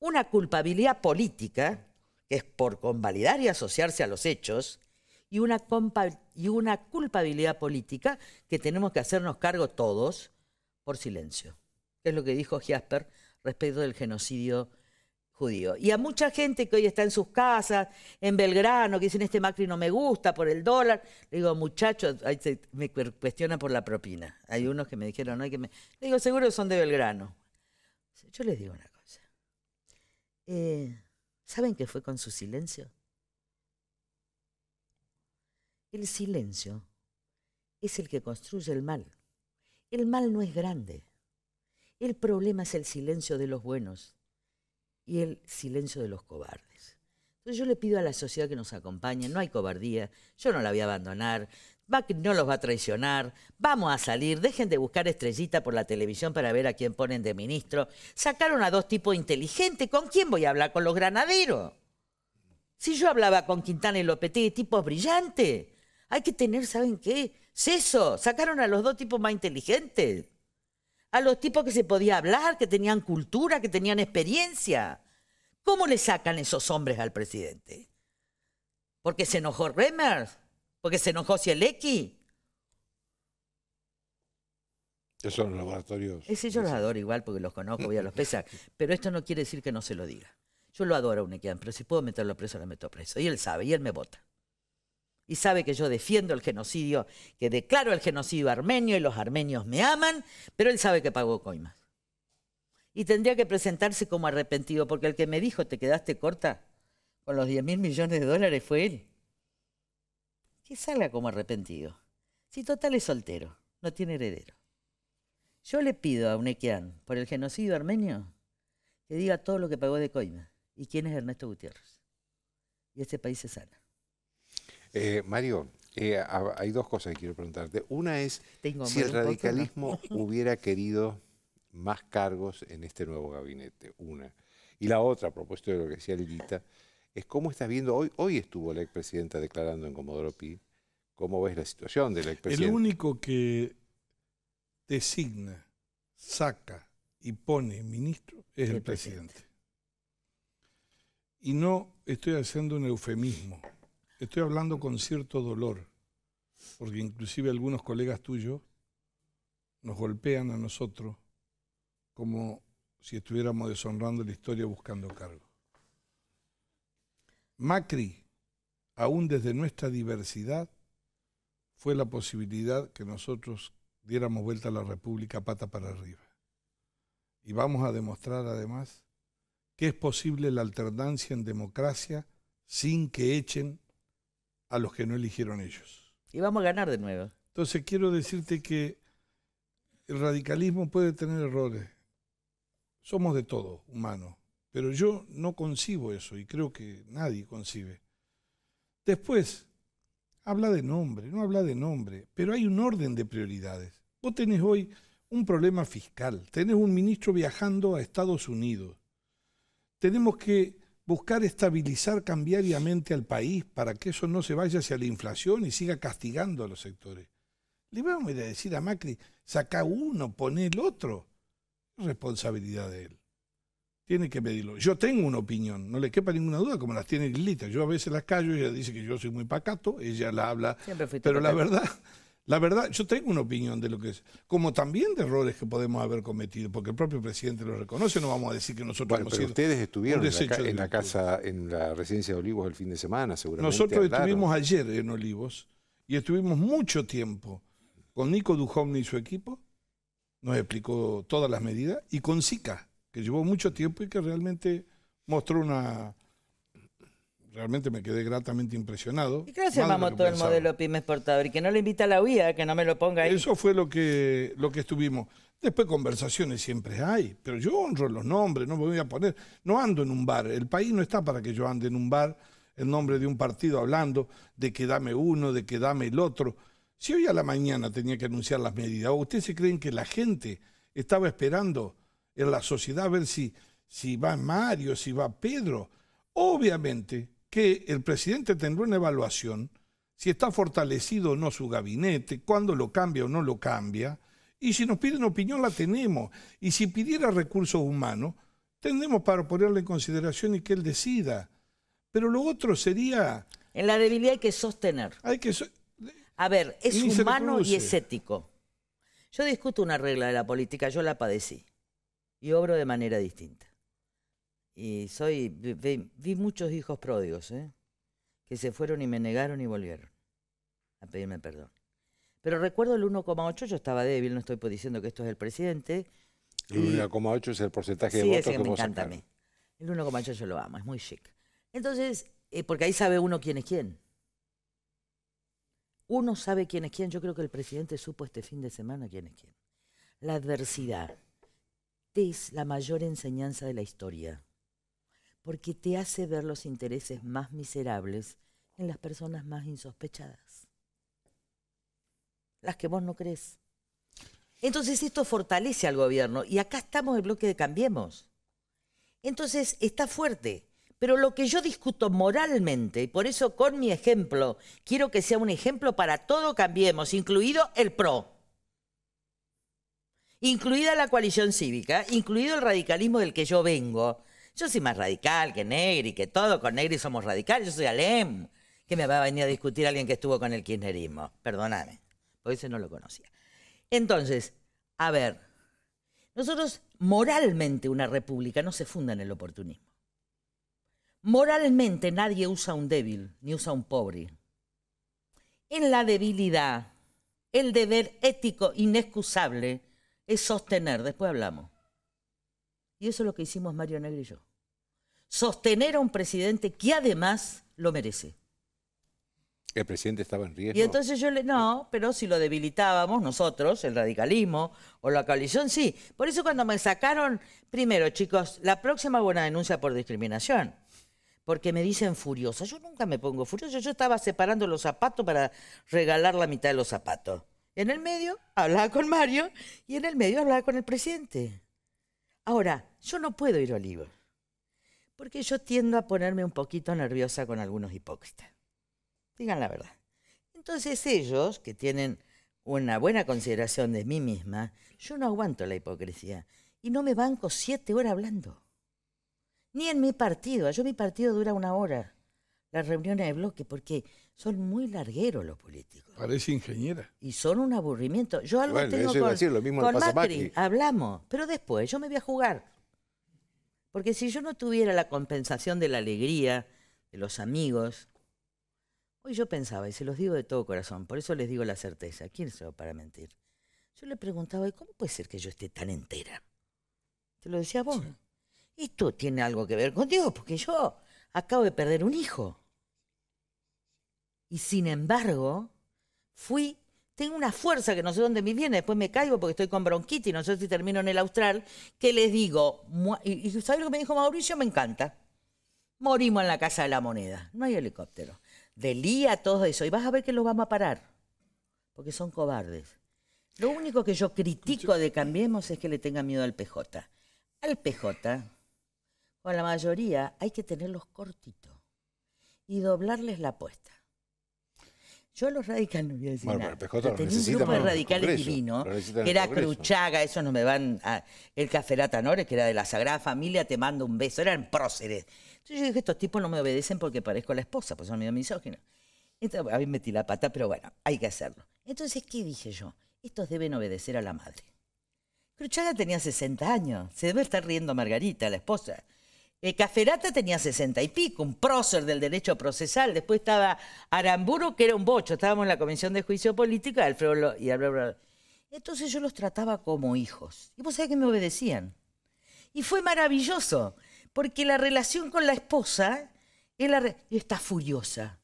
Una culpabilidad política, que es por convalidar y asociarse a los hechos, y una, y una culpabilidad política que tenemos que hacernos cargo todos por silencio. es lo que dijo Jasper respecto del genocidio judío. Y a mucha gente que hoy está en sus casas, en Belgrano, que dicen este Macri no me gusta por el dólar, le digo, muchachos, me cuestiona por la propina. Hay unos que me dijeron, no hay que me... Le digo, seguro son de Belgrano. Yo les digo una cosa. Eh, ¿Saben qué fue con su silencio? El silencio es el que construye el mal. El mal no es grande. El problema es el silencio de los buenos y el silencio de los cobardes. Entonces yo le pido a la sociedad que nos acompañe, no hay cobardía, yo no la voy a abandonar, no los va a traicionar, vamos a salir, dejen de buscar estrellita por la televisión para ver a quién ponen de ministro, sacaron a dos tipos inteligentes, ¿con quién voy a hablar? Con los granaderos. Si yo hablaba con Quintana y Lopetegui, tipos brillante. Hay que tener, ¿saben qué? Seso. Sacaron a los dos tipos más inteligentes. A los tipos que se podía hablar, que tenían cultura, que tenían experiencia. ¿Cómo le sacan esos hombres al presidente? ¿Porque se enojó Remers? ¿Porque se enojó Cielecki? Esos son laboratorios. Ese yo los adoro igual porque los conozco, voy a los pesar. Pero esto no quiere decir que no se lo diga. Yo lo adoro a Unequian, pero si puedo meterlo preso, lo meto preso. Y él sabe, y él me vota y sabe que yo defiendo el genocidio, que declaro el genocidio armenio y los armenios me aman, pero él sabe que pagó coimas. Y tendría que presentarse como arrepentido, porque el que me dijo te quedaste corta con los 10 mil millones de dólares fue él. Que salga como arrepentido. Si total es soltero, no tiene heredero. Yo le pido a Unequian, por el genocidio armenio, que diga todo lo que pagó de coima y quién es Ernesto Gutiérrez. Y este país se sana. Eh, Mario, eh, hay dos cosas que quiero preguntarte. Una es si el radicalismo hubiera querido más cargos en este nuevo gabinete, una. Y la otra, a propósito de lo que decía Lilita, es cómo estás viendo, hoy, hoy estuvo la expresidenta declarando en Comodoro Pi, ¿cómo ves la situación de la expresidenta? El único que designa, saca y pone ministro es el, presidente. Y no estoy haciendo un eufemismo. Estoy hablando con cierto dolor, porque inclusive algunos colegas tuyos nos golpean a nosotros como si estuviéramos deshonrando la historia buscando cargo. Macri, aún desde nuestra diversidad, fue la posibilidad que nosotros diéramos vuelta a la República pata para arriba. Y vamos a demostrar además que es posible la alternancia en democracia sin que echen a los que no eligieron ellos. Y vamos a ganar de nuevo. Entonces quiero decirte que el radicalismo puede tener errores. Somos de todo humanos, pero yo no concibo eso y creo que nadie concibe. Después, habla de nombre, no habla de nombre, pero hay un orden de prioridades. Vos tenés hoy un problema fiscal, tenés un ministro viajando a Estados Unidos. Tenemos que buscar estabilizar cambiariamente al país para que eso no se vaya hacia la inflación y siga castigando a los sectores. Le vamos a ir a decir a Macri, saca uno, pone el otro. Responsabilidad de él. Tiene que pedirlo. Yo tengo una opinión, no le quepa ninguna duda, como las tiene Lilita. Yo a veces las callo, ella dice que yo soy muy pacato, ella la habla. Pero la verdad, la verdad, yo tengo una opinión de lo que es, como también de errores que podemos haber cometido, porque el propio presidente lo reconoce, no vamos a decir que nosotros bueno, pero ustedes estuvieron en la, casa, en la residencia de Olivos el fin de semana, seguramente. Nosotros estuvimos ayer en Olivos y estuvimos mucho tiempo con Nico Duhovni y su equipo, nos explicó todas las medidas, y con SICA, que llevó mucho tiempo y que realmente mostró una realmente me quedé gratamente impresionado. ¿Y qué hace todo el modelo pyme exportador? Y que no le invita a la UIA, que no me lo ponga ahí. Eso fue lo que, lo que estuvimos. Después conversaciones siempre hay, pero yo honro los nombres, no me voy a poner, no ando en un bar, el país no está para que yo ande en un bar el nombre de un partido hablando de que dame uno, de que dame el otro. Si hoy a la mañana tenía que anunciar las medidas, ustedes se creen que la gente estaba esperando en la sociedad a ver si, si va Mario, si va Pedro? Obviamente que el presidente tendrá una evaluación si está fortalecido o no su gabinete, cuándo lo cambia o no lo cambia, y si nos piden opinión la tenemos, y si pidiera recursos humanos, tendremos para ponerle en consideración y que él decida. Pero lo otro sería... En la debilidad hay que sostener. Hay que A ver, es humano y es ético. Yo discuto una regla de la política, yo la padecí, y obro de manera distinta. Y soy, vi, muchos hijos pródigos, ¿eh? que se fueron y me negaron y volvieron a pedirme perdón. Pero recuerdo el 1,8, yo estaba débil, no estoy diciendo que esto es el presidente. El 1,8 es el porcentaje de votos que me encanta El 1,8 yo lo amo, es muy chic. Entonces, eh, porque ahí sabe uno quién es quién. Uno sabe quién es quién. Yo creo que el presidente supo este fin de semana quién es quién. La adversidad es la mayor enseñanza de la historia porque te hace ver los intereses más miserables en las personas más insospechadas, las que vos no crees. Entonces esto fortalece al gobierno y acá estamos el bloque de Cambiemos. Entonces está fuerte, pero lo que yo discuto moralmente, y por eso con mi ejemplo, quiero que sea un ejemplo para todo Cambiemos, incluido el PRO, incluida la coalición cívica, incluido el radicalismo del que yo vengo, yo soy más radical que Negri, que todo. Con Negri somos radicales. Yo soy Alem. que me va a venir a discutir alguien que estuvo con el kirchnerismo? Perdóname. Porque ese no lo conocía. Entonces, a ver. Nosotros, moralmente, una república no se funda en el oportunismo. Moralmente, nadie usa un débil ni usa un pobre. En la debilidad, el deber ético inexcusable es sostener, después hablamos, y eso es lo que hicimos Mario Negri y yo. Sostener a un presidente que además lo merece. El presidente estaba en riesgo. Y entonces yo le. No, pero si lo debilitábamos nosotros, el radicalismo o la coalición, sí. Por eso cuando me sacaron. Primero, chicos, la próxima buena denuncia por discriminación. Porque me dicen furiosa. Yo nunca me pongo furiosa. Yo estaba separando los zapatos para regalar la mitad de los zapatos. En el medio hablaba con Mario y en el medio hablaba con el presidente. Ahora, yo no puedo ir a Olivos, porque yo tiendo a ponerme un poquito nerviosa con algunos hipócritas. Digan la verdad. Entonces ellos, que tienen una buena consideración de mí misma, yo no aguanto la hipocresía y no me banco siete horas hablando. Ni en mi partido, yo mi partido dura una hora las reuniones de bloque porque son muy largueros los políticos. Parece ingeniera. Y son un aburrimiento. Yo algo tengo con, decir, lo mismo Macri, hablamos, pero después yo me voy a jugar. Porque si yo no tuviera la compensación de la alegría, de los amigos, hoy yo pensaba, y se los digo de todo corazón, por eso les digo la certeza, ¿quién se va para mentir? Yo le preguntaba, ¿y cómo puede ser que yo esté tan entera? Te lo decía vos. Y tú tiene algo que ver contigo, porque yo acabo de perder un hijo. Y sin embargo, fui, tengo una fuerza que no sé dónde me viene, después me caigo porque estoy con bronquitis, no sé si termino en el austral, que les digo, y, ¿sabes lo que me dijo Mauricio? Me encanta. Morimos en la Casa de la Moneda, no hay helicóptero. Delía todo eso, y vas a ver que lo vamos a parar, porque son cobardes. Lo único que yo critico de Cambiemos es que le tenga miedo al PJ. Al PJ con la mayoría hay que tenerlos cortitos y doblarles la apuesta. Yo a los radicales no voy a decir bueno, nada. Pero tenía un grupo de radicales divino, que era Cruchaga, esos no me van a... El Café Latanores, que era de la Sagrada Familia, te mando un beso, eran próceres. Entonces yo dije, estos tipos no me obedecen porque parezco a la esposa, pues son medio misóginos. Entonces, a mí metí la pata, pero bueno, hay que hacerlo. Entonces, ¿qué dije yo? Estos deben obedecer a la madre. Cruchaga tenía 60 años, se debe estar riendo Margarita, la esposa el eh, Caferata tenía sesenta y pico, un prócer del derecho procesal. Después estaba Aramburo que era un bocho. Estábamos en la Comisión de Juicio Político, Alfredo y Entonces yo los trataba como hijos. Y vos sabés que me obedecían. Y fue maravilloso, porque la relación con la esposa está furiosa.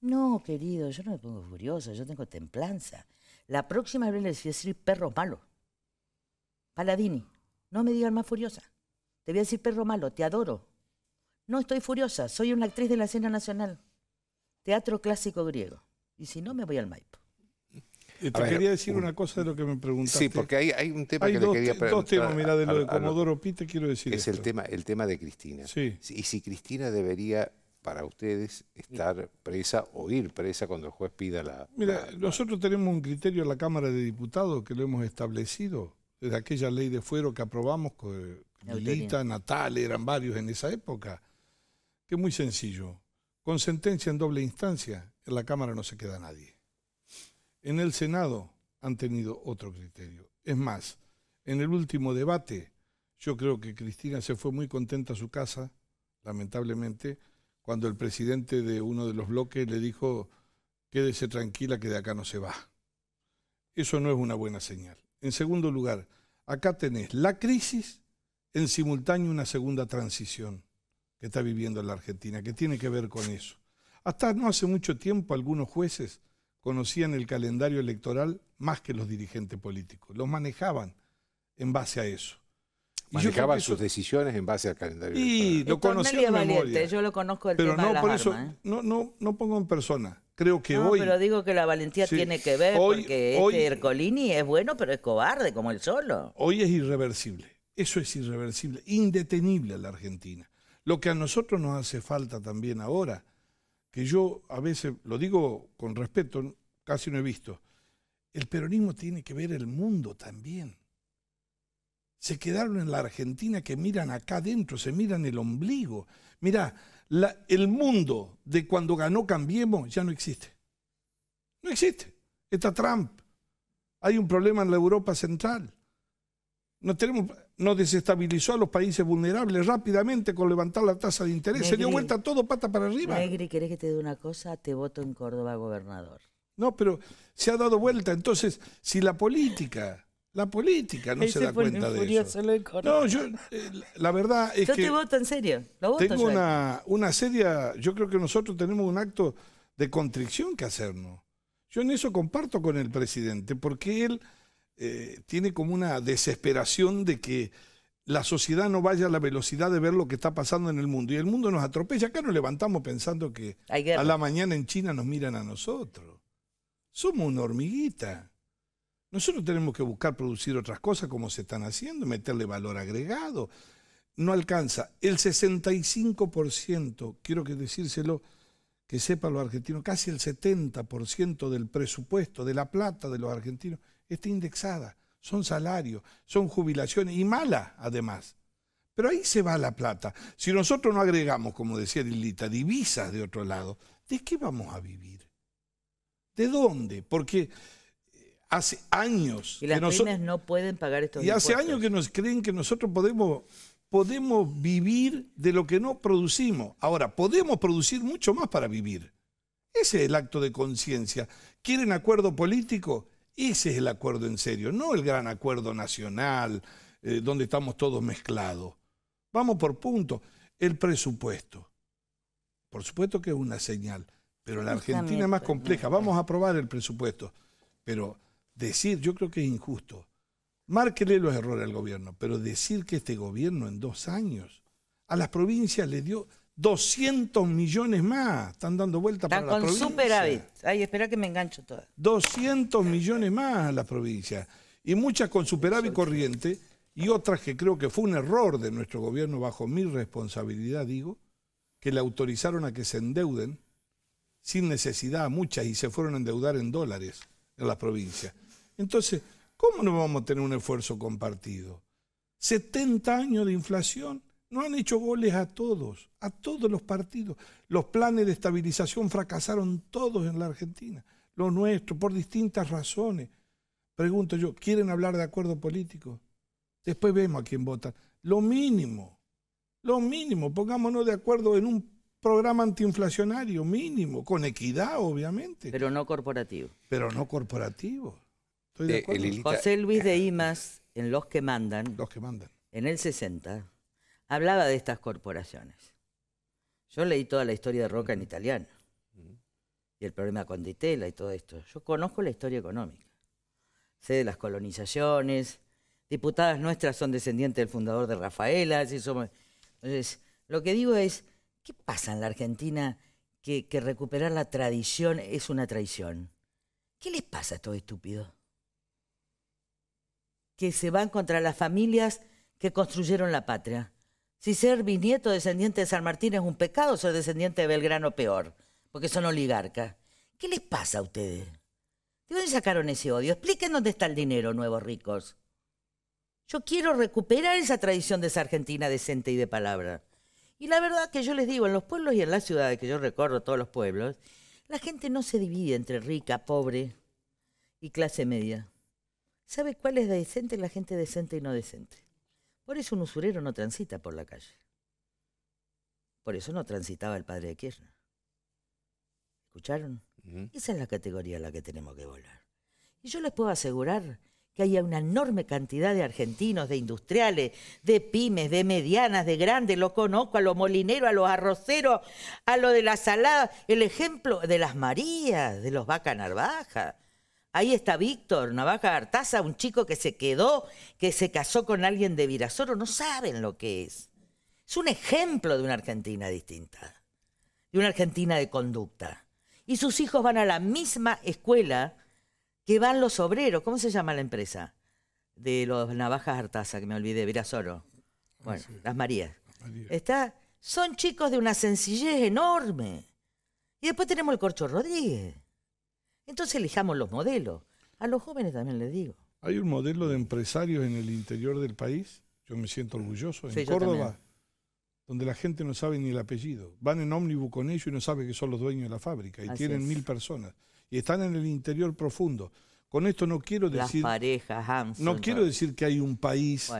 No, querido, yo no me pongo furiosa, yo tengo templanza. La próxima vez les voy a decir perros malos. Paladini, no me digan más furiosa. Te voy a decir, perro malo, te adoro. No, estoy furiosa, soy una actriz de la escena nacional. Teatro clásico griego. Y si no, me voy al Maipo. Eh, te quería decir una cosa de lo que me preguntaste. Sí, porque hay, un tema que le quería preguntar. Dos temas, mira, de lo de Comodoro quiero decir. Es El, tema, el tema de Cristina. Sí. Y si Cristina debería, para ustedes, estar presa o ir presa cuando el juez pida la. Mira, nosotros tenemos un criterio en la Cámara de Diputados que lo hemos establecido desde aquella ley de fuero que aprobamos, Lilita, Natal, eran varios en esa época. Que muy sencillo. Con sentencia en doble instancia, en la Cámara no se queda nadie. En el Senado han tenido otro criterio. Es más, en el último debate, yo creo que Cristina se fue muy contenta a su casa, lamentablemente, cuando el presidente de uno de los bloques le dijo, quédese tranquila que de acá no se va. Eso no es una buena señal. En segundo lugar, acá tenés la crisis en simultáneo una segunda transición que está viviendo la Argentina, que tiene que ver con eso. Hasta no hace mucho tiempo algunos jueces conocían el calendario electoral más que los dirigentes políticos, los manejaban en base a eso. Manejaban sus decisiones en base al calendario y electoral. lo yo lo conozco el tema no, de ¿eh? no, pongo en persona, creo que hoy... pero digo que la valentía tiene que ver, porque este es bueno, pero es cobarde, como él solo. Hoy es irreversible eso es irreversible, indetenible a la Argentina. Lo que a nosotros nos hace falta también ahora, que yo a veces lo digo con respeto, casi no he visto, el peronismo tiene que ver el mundo también. Se quedaron en la Argentina que miran acá adentro, se miran el ombligo. Mirá, el mundo de cuando ganó Cambiemos ya no existe. No existe. Está Trump. Hay un problema en la Europa Central. No tenemos no desestabilizó a los países vulnerables rápidamente con levantar la tasa de interés. Se dio vuelta todo pata para arriba. Negri, ¿querés que te dé una cosa? Te voto en Córdoba, gobernador. No, pero se ha dado vuelta. Entonces, si la política, la política no se, da cuenta de eso. No, yo, eh, la verdad es que... Yo te voto en serio. Lo tengo una, una seria... Yo creo que nosotros tenemos un acto de contrición que hacernos. Yo en eso comparto con el presidente, porque él eh, tiene como una desesperación de que la sociedad no vaya a la velocidad de ver lo que está pasando en el mundo. Y el mundo nos atropella. Acá nos levantamos pensando que a la mañana en China nos miran a nosotros. Somos una hormiguita. Nosotros tenemos que buscar producir otras cosas como se están haciendo, meterle valor agregado. No alcanza. El 65%, quiero que decírselo, que sepa los argentinos, casi el 70% del presupuesto, de la plata de los argentinos, está indexada. Son salarios, son jubilaciones y mala además. Pero ahí se va la plata. Si nosotros no agregamos, como decía Lilita, divisas de otro lado, ¿de qué vamos a vivir? ¿De dónde? Porque eh, hace años... Y las pymes no pueden pagar estos Y hace años que nos creen que nosotros podemos, podemos vivir de lo que no producimos. Ahora, podemos producir mucho más para vivir. Ese es el acto de conciencia. ¿Quieren acuerdo político? Ese es el acuerdo en serio, no el gran acuerdo nacional, eh, donde estamos todos mezclados. Vamos por punto. El presupuesto. Por supuesto que es una señal, pero la Argentina es más compleja. Vamos a aprobar el presupuesto. Pero decir, yo creo que es injusto. Márquele los errores al gobierno, pero decir que este gobierno en dos años a las provincias le dio 200 millones más están dando vuelta para la provincia. con superávit. Ay, espera que me engancho toda. 200 millones más a las provincias. Y muchas con superávit corriente y otras que creo que fue un error de nuestro gobierno, bajo mi responsabilidad digo, que le autorizaron a que se endeuden sin necesidad a muchas y se fueron a endeudar en dólares en las provincias. Entonces, ¿cómo no vamos a tener un esfuerzo compartido? 70 años de inflación no han hecho goles a todos, a todos los partidos. Los planes de estabilización fracasaron todos en la Argentina, Lo nuestro, por distintas razones. Pregunto yo, ¿quieren hablar de acuerdo político? Después vemos a quién vota. Lo mínimo, lo mínimo, pongámonos de acuerdo en un programa antiinflacionario mínimo, con equidad, obviamente. Pero no corporativo. Pero no corporativo. Estoy de eh, acuerdo. José Luis de eh, Imas, en Los que mandan. Los que mandan. En el 60 hablaba de estas corporaciones. Yo leí toda la historia de Roca en italiano. Y el problema con Ditela y todo esto. Yo conozco la historia económica. Sé de las colonizaciones. Diputadas nuestras son descendientes del fundador de Rafaela. Entonces, lo que digo es, ¿qué pasa en la Argentina que, que recuperar la tradición es una traición? ¿Qué les pasa a estos estúpidos? Que se van contra las familias que construyeron la patria. Si ser bisnieto descendiente de San Martín es un pecado, ser descendiente de Belgrano peor, porque son oligarcas. ¿Qué les pasa a ustedes? ¿De dónde sacaron ese odio? Expliquen dónde está el dinero, nuevos ricos. Yo quiero recuperar esa tradición de esa Argentina decente y de palabra. Y la verdad que yo les digo, en los pueblos y en las ciudades, que yo recorro todos los pueblos, la gente no se divide entre rica, pobre y clase media. ¿Sabe cuál es decente la gente decente y no decente? Por eso un usurero no transita por la calle. Por eso no transitaba el padre de Kirchner. ¿Escucharon? Esa es la categoría a la que tenemos que volar. Y yo les puedo asegurar que hay una enorme cantidad de argentinos, de industriales, de pymes, de medianas, de grandes, lo conozco, a los molineros, a los arroceros, a lo de la salada, el ejemplo de las Marías, de los Vaca Narvaja, Ahí está Víctor Navaja Artaza, un chico que se quedó, que se casó con alguien de Virasoro, no saben lo que es. Es un ejemplo de una Argentina distinta, de una Argentina de conducta. Y sus hijos van a la misma escuela que van los obreros. ¿Cómo se llama la empresa? De los Navajas Artaza, que me olvidé, Virasoro. Bueno, las Marías. Está, son chicos de una sencillez enorme. Y después tenemos el Corcho Rodríguez entonces elijamos los modelos. A los jóvenes también les digo. Hay un modelo de empresarios en el interior del país, yo me siento orgulloso, en Córdoba, donde la gente no sabe ni el apellido. Van en ómnibus con ellos y no sabe que son los dueños de la fábrica. Y tienen mil personas. Y están en el interior profundo. Con esto no quiero decir... Las parejas, No quiero decir que hay un país...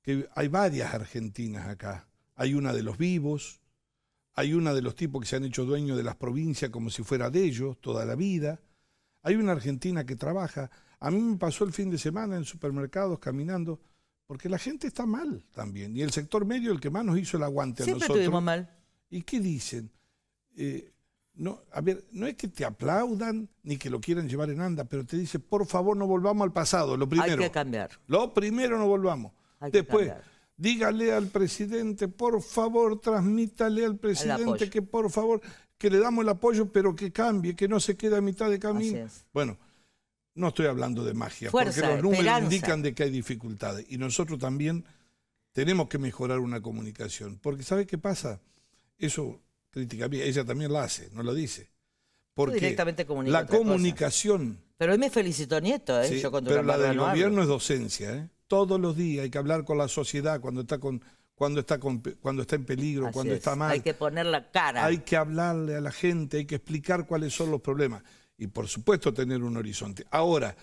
que Hay varias Argentinas acá. Hay una de los vivos, hay una de los tipos que se han hecho dueños de las provincias como si fuera de ellos toda la vida hay una argentina que trabaja. A mí me pasó el fin de semana en supermercados caminando, porque la gente está mal también. Y el sector medio, el que más nos hizo el aguante a nosotros. mal. ¿Y qué dicen? Eh, no, a ver, no es que te aplaudan ni que lo quieran llevar en anda, pero te dice, por favor, no volvamos al pasado, lo primero. Hay que cambiar. Lo primero no volvamos. Después, dígale al presidente, por favor, transmítale al presidente que por favor, que le damos el apoyo, pero que cambie, que no se quede a mitad de camino. Bueno, no estoy hablando de magia, porque los números indican de que hay dificultades. Y nosotros también tenemos que mejorar una comunicación. Porque ¿sabes qué pasa? Eso, crítica ella también la hace, no lo dice. Porque directamente la comunicación... Pero él me felicitó Nieto, ¿eh? pero la del gobierno es docencia, ¿eh? Todos los días hay que hablar con la sociedad cuando está con cuando está, cuando está en peligro, cuando está mal. Hay que poner la cara. Hay que hablarle a la gente, hay que explicar cuáles son los problemas. Y por supuesto tener un horizonte. Ahora,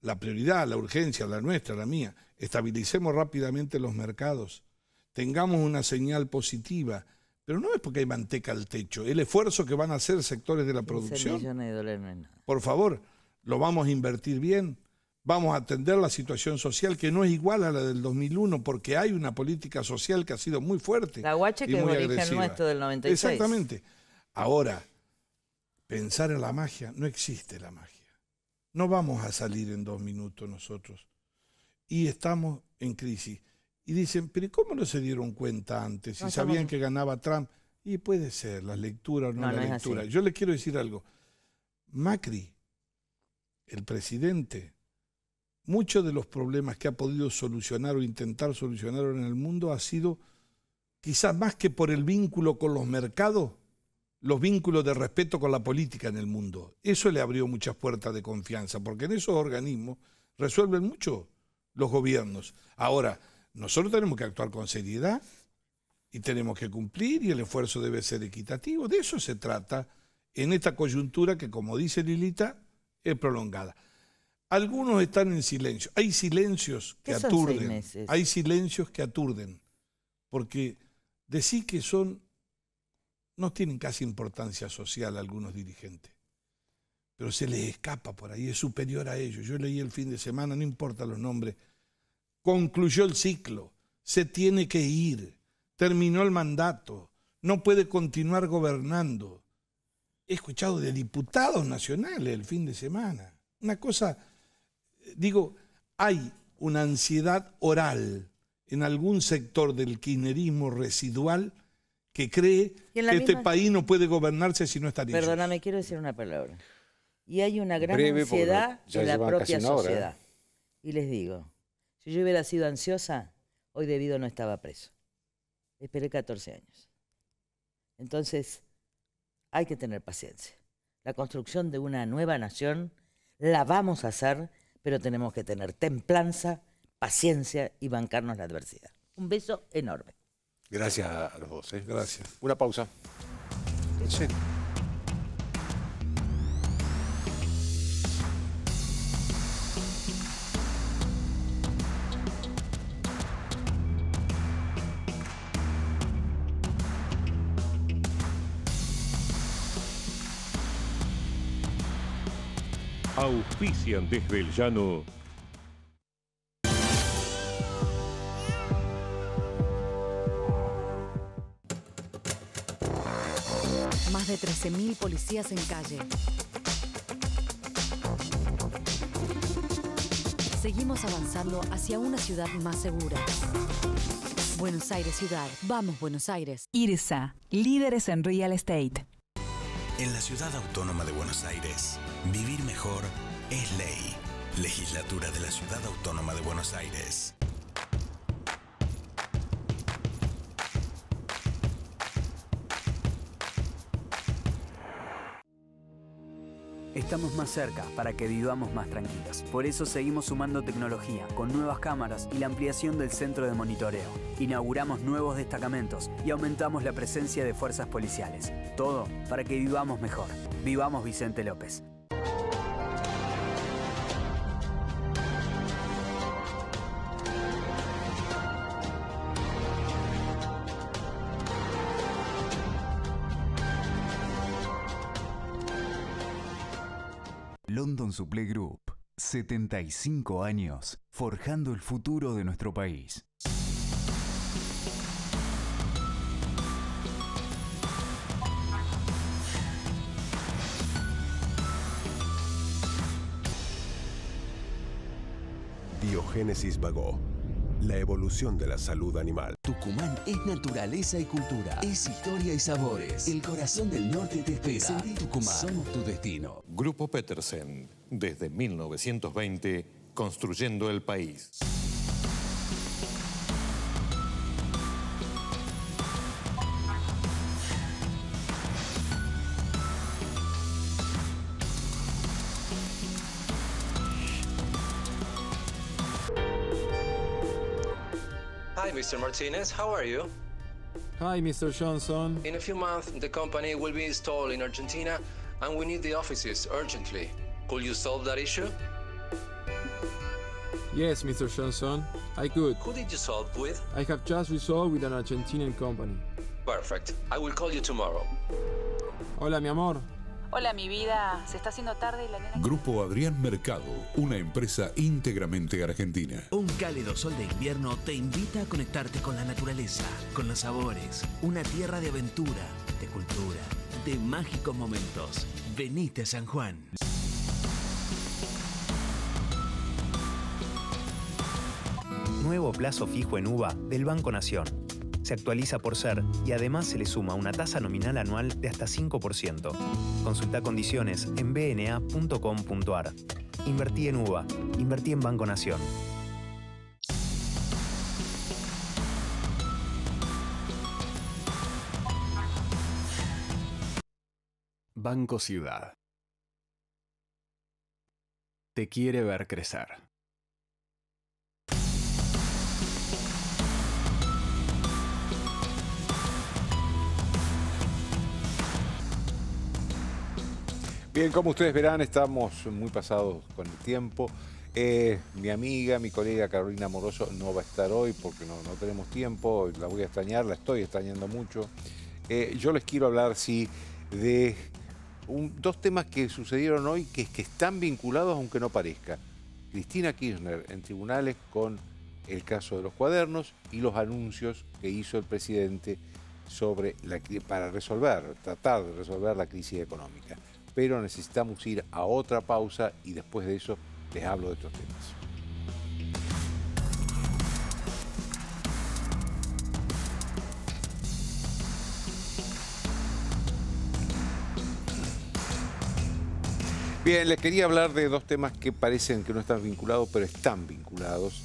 la prioridad, la urgencia, la nuestra, la mía, estabilicemos rápidamente los mercados, tengamos una señal positiva, pero no es porque hay manteca al techo, el esfuerzo que van a hacer sectores de la producción. Por favor, lo vamos a invertir bien, vamos a atender la situación social que no es igual a la del 2001 porque hay una política social que ha sido muy fuerte. La guache que es origen nuestro del 96. Exactamente. Ahora, pensar en la magia, no existe la magia. No vamos a salir en dos minutos nosotros. Y estamos en crisis. Y dicen, pero ¿cómo no se dieron cuenta antes? Si sabían que ganaba Trump. Y puede ser, las lecturas, o no, la lectura. Yo les quiero decir algo. Macri, el presidente Muchos de los problemas que ha podido solucionar o intentar solucionar en el mundo ha sido quizás más que por el vínculo con los mercados, los vínculos de respeto con la política en el mundo. Eso le abrió muchas puertas de confianza, porque en esos organismos resuelven mucho los gobiernos. Ahora, nosotros tenemos que actuar con seriedad y tenemos que cumplir y el esfuerzo debe ser equitativo. De eso se trata en esta coyuntura que, como dice Lilita, es prolongada. Algunos están en silencio. Hay silencios que aturden. Hay silencios que aturden. Porque decir que son. No tienen casi importancia social algunos dirigentes. Pero se les escapa por ahí, es superior a ellos. Yo leí el fin de semana, no importa los nombres. Concluyó el ciclo, se tiene que ir, terminó el mandato, no puede continuar gobernando. He escuchado de diputados nacionales el fin de semana. Una cosa digo, hay una ansiedad oral en algún sector del kirchnerismo residual que cree que este país no puede gobernarse si no está listo. Perdóname, quiero decir una palabra. Y hay una gran ansiedad de la propia sociedad. Y les digo, si yo hubiera sido ansiosa, hoy debido no estaba preso. Esperé 14 años. Entonces, hay que tener paciencia. La construcción de una nueva nación la vamos a hacer pero tenemos que tener templanza, paciencia y bancarnos la adversidad. Un beso enorme. Gracias a los dos, ¿eh? gracias. Una pausa. desde el llano. Más de 13.000 policías en calle. Seguimos avanzando hacia una ciudad más segura. Buenos Aires Ciudad. Vamos, Buenos Aires. IRSA, líderes en real estate. En la ciudad autónoma de Buenos Aires, vivir mejor es ley. Legislatura de la Ciudad Autónoma de Buenos Aires. Estamos más cerca para que vivamos más tranquilas. Por eso seguimos sumando tecnología con nuevas cámaras y la ampliación del centro de monitoreo. Inauguramos nuevos destacamentos y aumentamos la presencia de fuerzas policiales. Todo para que vivamos mejor. Vivamos Vicente López. Brandon Supply Group, 75 años, forjando el futuro de nuestro país. Diogénesis Vagó la evolución de la salud animal. Tucumán es naturaleza y cultura, es historia y sabores. El corazón del norte te espera. Tucumán, somos tu destino. Grupo Petersen, desde 1920, construyendo el país. Mr. Martinez, how are you? Hi, Mr. Johnson. In a few months, the company will be installed in Argentina and we need the offices urgently. Could you solve that issue? Yes, Mr. Johnson, I could. Who did you solve with? I have just resolved with an Argentinian company. Perfect. I will call you tomorrow. Hola, mi amor. Hola, mi vida, se está haciendo tarde y la nena... Grupo Adrián Mercado, una empresa íntegramente argentina. Un cálido sol de invierno te invita a conectarte con la naturaleza, con los sabores, una tierra de aventura, de cultura, de mágicos momentos. Venite a San Juan. Nuevo plazo fijo en UVA del Banco Nación se actualiza por ser y además se le suma una tasa nominal anual de hasta 5%. Consulta condiciones en bna.com.ar. Invertí en UBA, invertí en Banco Nación. Banco Ciudad. Te quiere ver crecer. Bien, como ustedes verán, estamos muy pasados con el tiempo. Eh, mi amiga, mi colega Carolina Moroso no va a estar hoy porque no, tenemos tiempo, la voy a extrañar, la estoy extrañando mucho. Eh, yo les quiero hablar, sí, de dos temas que sucedieron hoy que, están vinculados aunque no parezca. Cristina Kirchner en tribunales con el caso de los cuadernos y los anuncios que hizo el presidente sobre la, para resolver, tratar de resolver la crisis económica pero necesitamos ir a otra pausa y después de eso les hablo de estos temas. Bien, les quería hablar de dos temas que parecen que no están vinculados, pero están vinculados.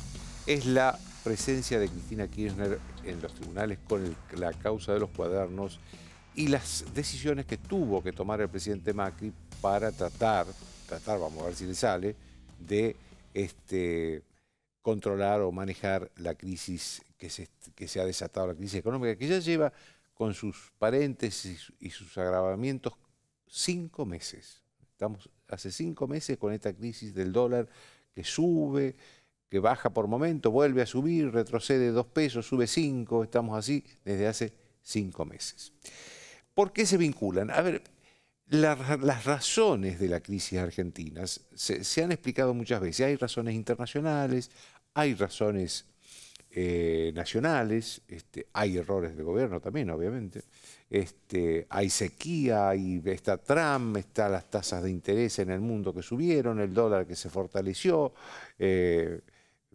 Es la presencia de Cristina Kirchner en los tribunales con la causa de los cuadernos y las decisiones que tuvo que tomar el presidente Macri para tratar, tratar, vamos a ver si le sale, de este, controlar o manejar la crisis que se, que se ha desatado, la crisis económica, que ya lleva con sus paréntesis y sus agravamientos cinco meses. Estamos hace cinco meses con esta crisis del dólar que sube, que baja por momento, vuelve a subir, retrocede dos pesos, sube cinco, estamos así desde hace cinco meses. ¿Por qué se vinculan? A ver, las razones de la crisis argentina se, han explicado muchas veces. Hay razones internacionales, hay razones eh, nacionales, este, hay errores de gobierno también, obviamente. Este, hay sequía, está Trump, están las tasas de interés en el mundo que subieron, el dólar que se fortaleció, eh,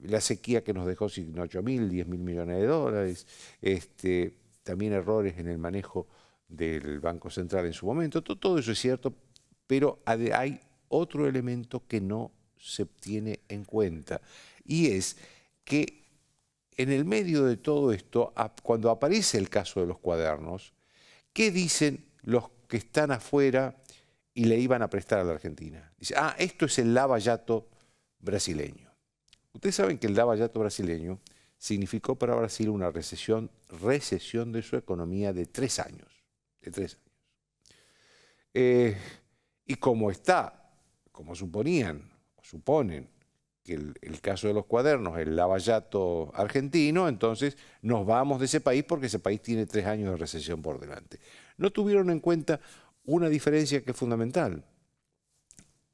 la sequía que nos dejó sin 8 mil, 10 mil millones de dólares, este, también errores en el manejo del Banco Central en su momento. Todo, eso es cierto, pero hay otro elemento que no se tiene en cuenta y es que en el medio de todo esto, cuando aparece el caso de los cuadernos, ¿qué dicen los que están afuera y le iban a prestar a la Argentina? Dice, ah, esto es el lavallato brasileño. Ustedes saben que el lavallato brasileño significó para Brasil una recesión, recesión de su economía de tres años de tres años. Eh, y como está, como suponían, o suponen, que el, el, caso de los cuadernos, el lavallato argentino, entonces nos vamos de ese país porque ese país tiene tres años de recesión por delante. No tuvieron en cuenta una diferencia que es fundamental.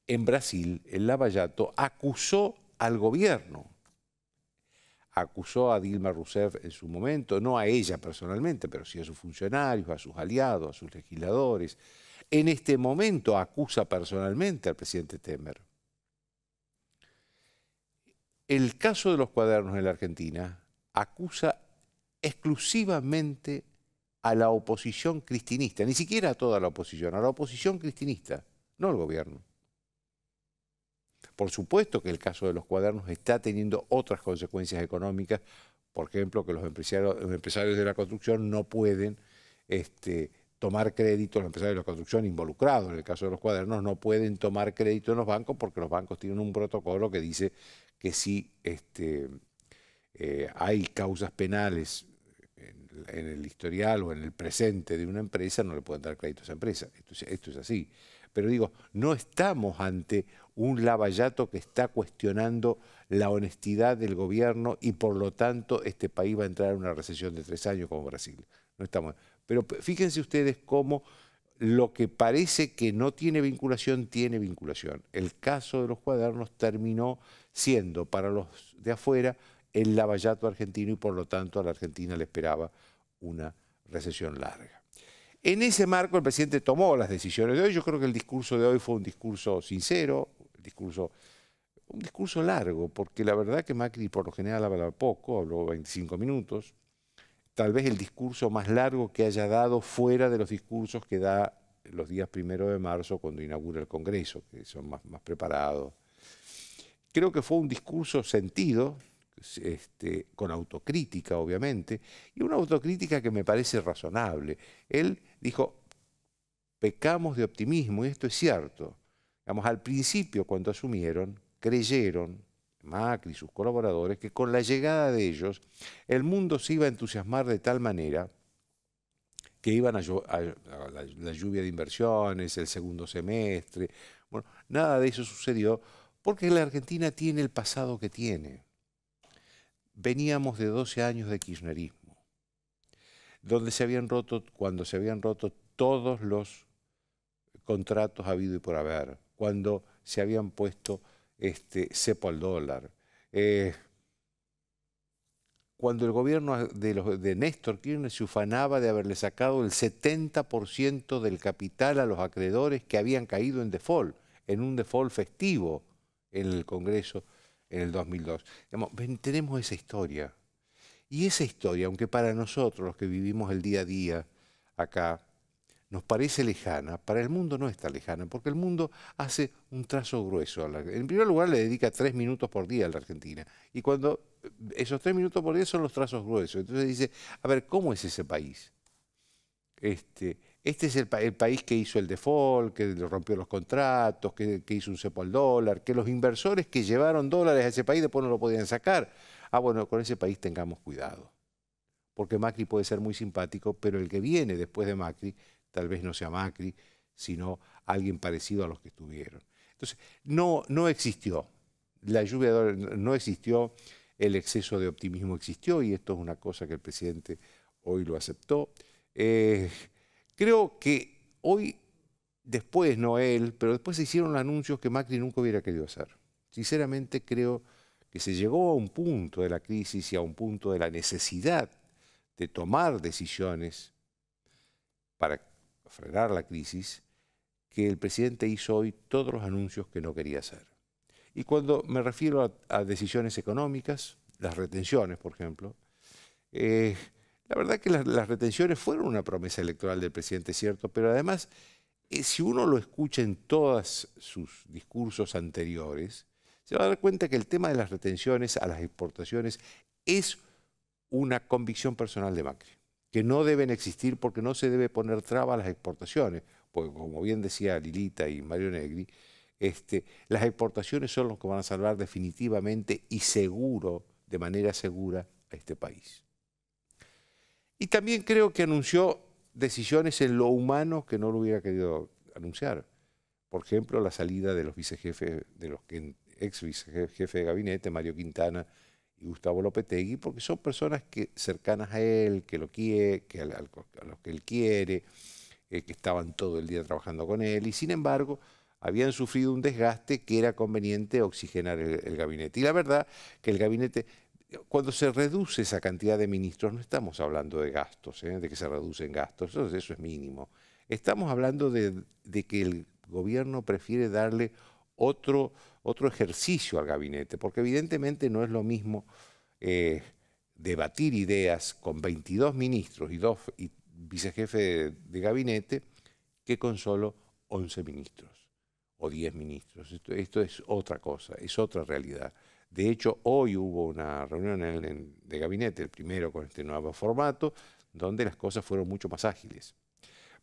En Brasil, el lavallato acusó al gobierno acusó a Dilma Rousseff en su momento, no a ella personalmente, pero sí a sus funcionarios, a sus aliados, a sus legisladores. En este momento acusa personalmente al presidente Temer. El caso de los cuadernos en la Argentina acusa exclusivamente a la oposición cristinista, ni siquiera a toda la oposición, a la oposición cristinista, no al gobierno. Por supuesto que el caso de los cuadernos está teniendo otras consecuencias económicas, por ejemplo, que los empresarios, de la construcción no pueden este, tomar crédito, los empresarios de la construcción involucrados en el caso de los cuadernos no pueden tomar crédito en los bancos porque los bancos tienen un protocolo que dice que si este, eh, hay causas penales en, el historial o en el presente de una empresa, no le pueden dar crédito a esa empresa. Esto, esto es así. Pero digo, no estamos ante un lavallato que está cuestionando la honestidad del gobierno y por lo tanto este país va a entrar en una recesión de tres años como Brasil. No estamos... Pero fíjense ustedes cómo lo que parece que no tiene vinculación, tiene vinculación. El caso de los cuadernos terminó siendo para los de afuera el lavallato argentino y por lo tanto a la Argentina le esperaba una recesión larga. En ese marco el presidente tomó las decisiones de hoy. Yo creo que el discurso de hoy fue un discurso sincero, discurso, un discurso largo, porque la verdad que Macri por lo general habla poco, habló 25 minutos, tal vez el discurso más largo que haya dado fuera de los discursos que da los días primero de marzo cuando inaugura el Congreso, que son más, preparados. Creo que fue un discurso sentido, este, con autocrítica, obviamente, y una autocrítica que me parece razonable. Él dijo, pecamos de optimismo, y esto es cierto al principio, cuando asumieron, creyeron, Macri y sus colaboradores, que con la llegada de ellos el mundo se iba a entusiasmar de tal manera que iban a, la, la, lluvia de inversiones, el segundo semestre. Bueno, nada de eso sucedió porque la Argentina tiene el pasado que tiene. Veníamos de 12 años de kirchnerismo, donde se habían roto, cuando se habían roto todos los contratos habido y por haber cuando se habían puesto este, cepo al dólar. Eh, cuando el gobierno de, Néstor Kirchner se ufanaba de haberle sacado el 70% del capital a los acreedores que habían caído en default, en un default festivo en el Congreso en el 2002. tenemos esa historia. Y esa historia, aunque para nosotros los que vivimos el día a día acá, nos parece lejana, para el mundo no está lejana, porque el mundo hace un trazo grueso. En primer lugar, le dedica tres minutos por día a la Argentina. Y cuando eh, esos tres minutos por día son los trazos gruesos. Entonces dice, a ver, ¿cómo es ese país? Este, este es el, país que hizo el default, que rompió los contratos, que, que hizo un cepo al dólar, que los inversores que llevaron dólares a ese país después no lo podían sacar. Ah, bueno, con ese país tengamos cuidado. Porque Macri puede ser muy simpático, pero el que viene después de Macri tal vez no sea Macri, sino alguien parecido a los que estuvieron. Entonces, no, no existió, la lluvia no existió, el exceso de optimismo existió y esto es una cosa que el presidente hoy lo aceptó. Eh, creo que hoy, después no él, pero después se hicieron anuncios que Macri nunca hubiera querido hacer. Sinceramente creo que se llegó a un punto de la crisis y a un punto de la necesidad de tomar decisiones para frenar la crisis que el presidente hizo hoy todos los anuncios que no quería hacer. Y cuando me refiero a, decisiones económicas, las retenciones, por ejemplo, eh, la verdad que las, retenciones fueron una promesa electoral del presidente, cierto, pero además, eh, si uno lo escucha en todos sus discursos anteriores, se va a dar cuenta que el tema de las retenciones a las exportaciones es una convicción personal de Macri que no deben existir porque no se debe poner traba a las exportaciones, porque como bien decía Lilita y Mario Negri, este, las exportaciones son los que van a salvar definitivamente y seguro, de manera segura, a este país. Y también creo que anunció decisiones en lo humano que no lo hubiera querido anunciar. Por ejemplo, la salida de los vicejefes, de los ex vicejefes de gabinete, Mario Quintana y Gustavo Lopetegui, porque son personas que, cercanas a él, que lo quiere, que a los que él quiere, eh, que estaban todo el día trabajando con él, y sin embargo habían sufrido un desgaste que era conveniente oxigenar el, gabinete. Y la verdad que el gabinete cuando se reduce esa cantidad de ministros, no estamos hablando de gastos, ¿eh? de que se reducen gastos, eso, es mínimo. Estamos hablando de, que el gobierno prefiere darle otro, otro ejercicio al gabinete, porque evidentemente no es lo mismo eh, debatir ideas con 22 ministros y dos vicejefes de, gabinete que con solo 11 ministros o 10 ministros. Esto, es otra cosa, es otra realidad. De hecho, hoy hubo una reunión de gabinete, el primero con este nuevo formato, donde las cosas fueron mucho más ágiles.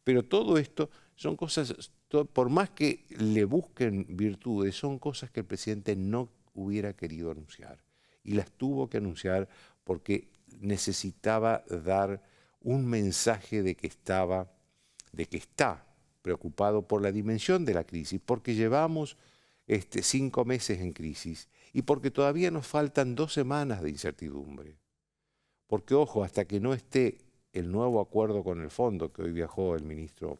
Pero todo esto son cosas por más que le busquen virtudes, son cosas que el presidente no hubiera querido anunciar. Y las tuvo que anunciar porque necesitaba dar un mensaje de que estaba, de que está preocupado por la dimensión de la crisis, porque llevamos este, cinco meses en crisis y porque todavía nos faltan dos semanas de incertidumbre. Porque, ojo, hasta que no esté el nuevo acuerdo con el fondo que hoy viajó el ministro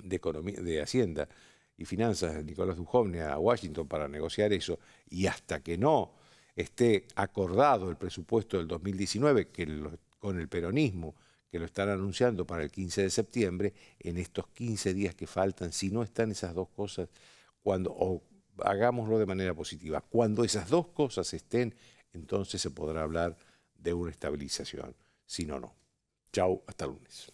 de, Economía, de Hacienda y Finanzas, Nicolás Dujovne, a Washington para negociar eso, y hasta que no esté acordado el presupuesto del 2019, que con el peronismo, que lo están anunciando para el 15 de septiembre, en estos 15 días que faltan, si no están esas dos cosas, cuando, o hagámoslo de manera positiva, cuando esas dos cosas estén, entonces se podrá hablar de una estabilización. Si no, no. Chau, hasta lunes.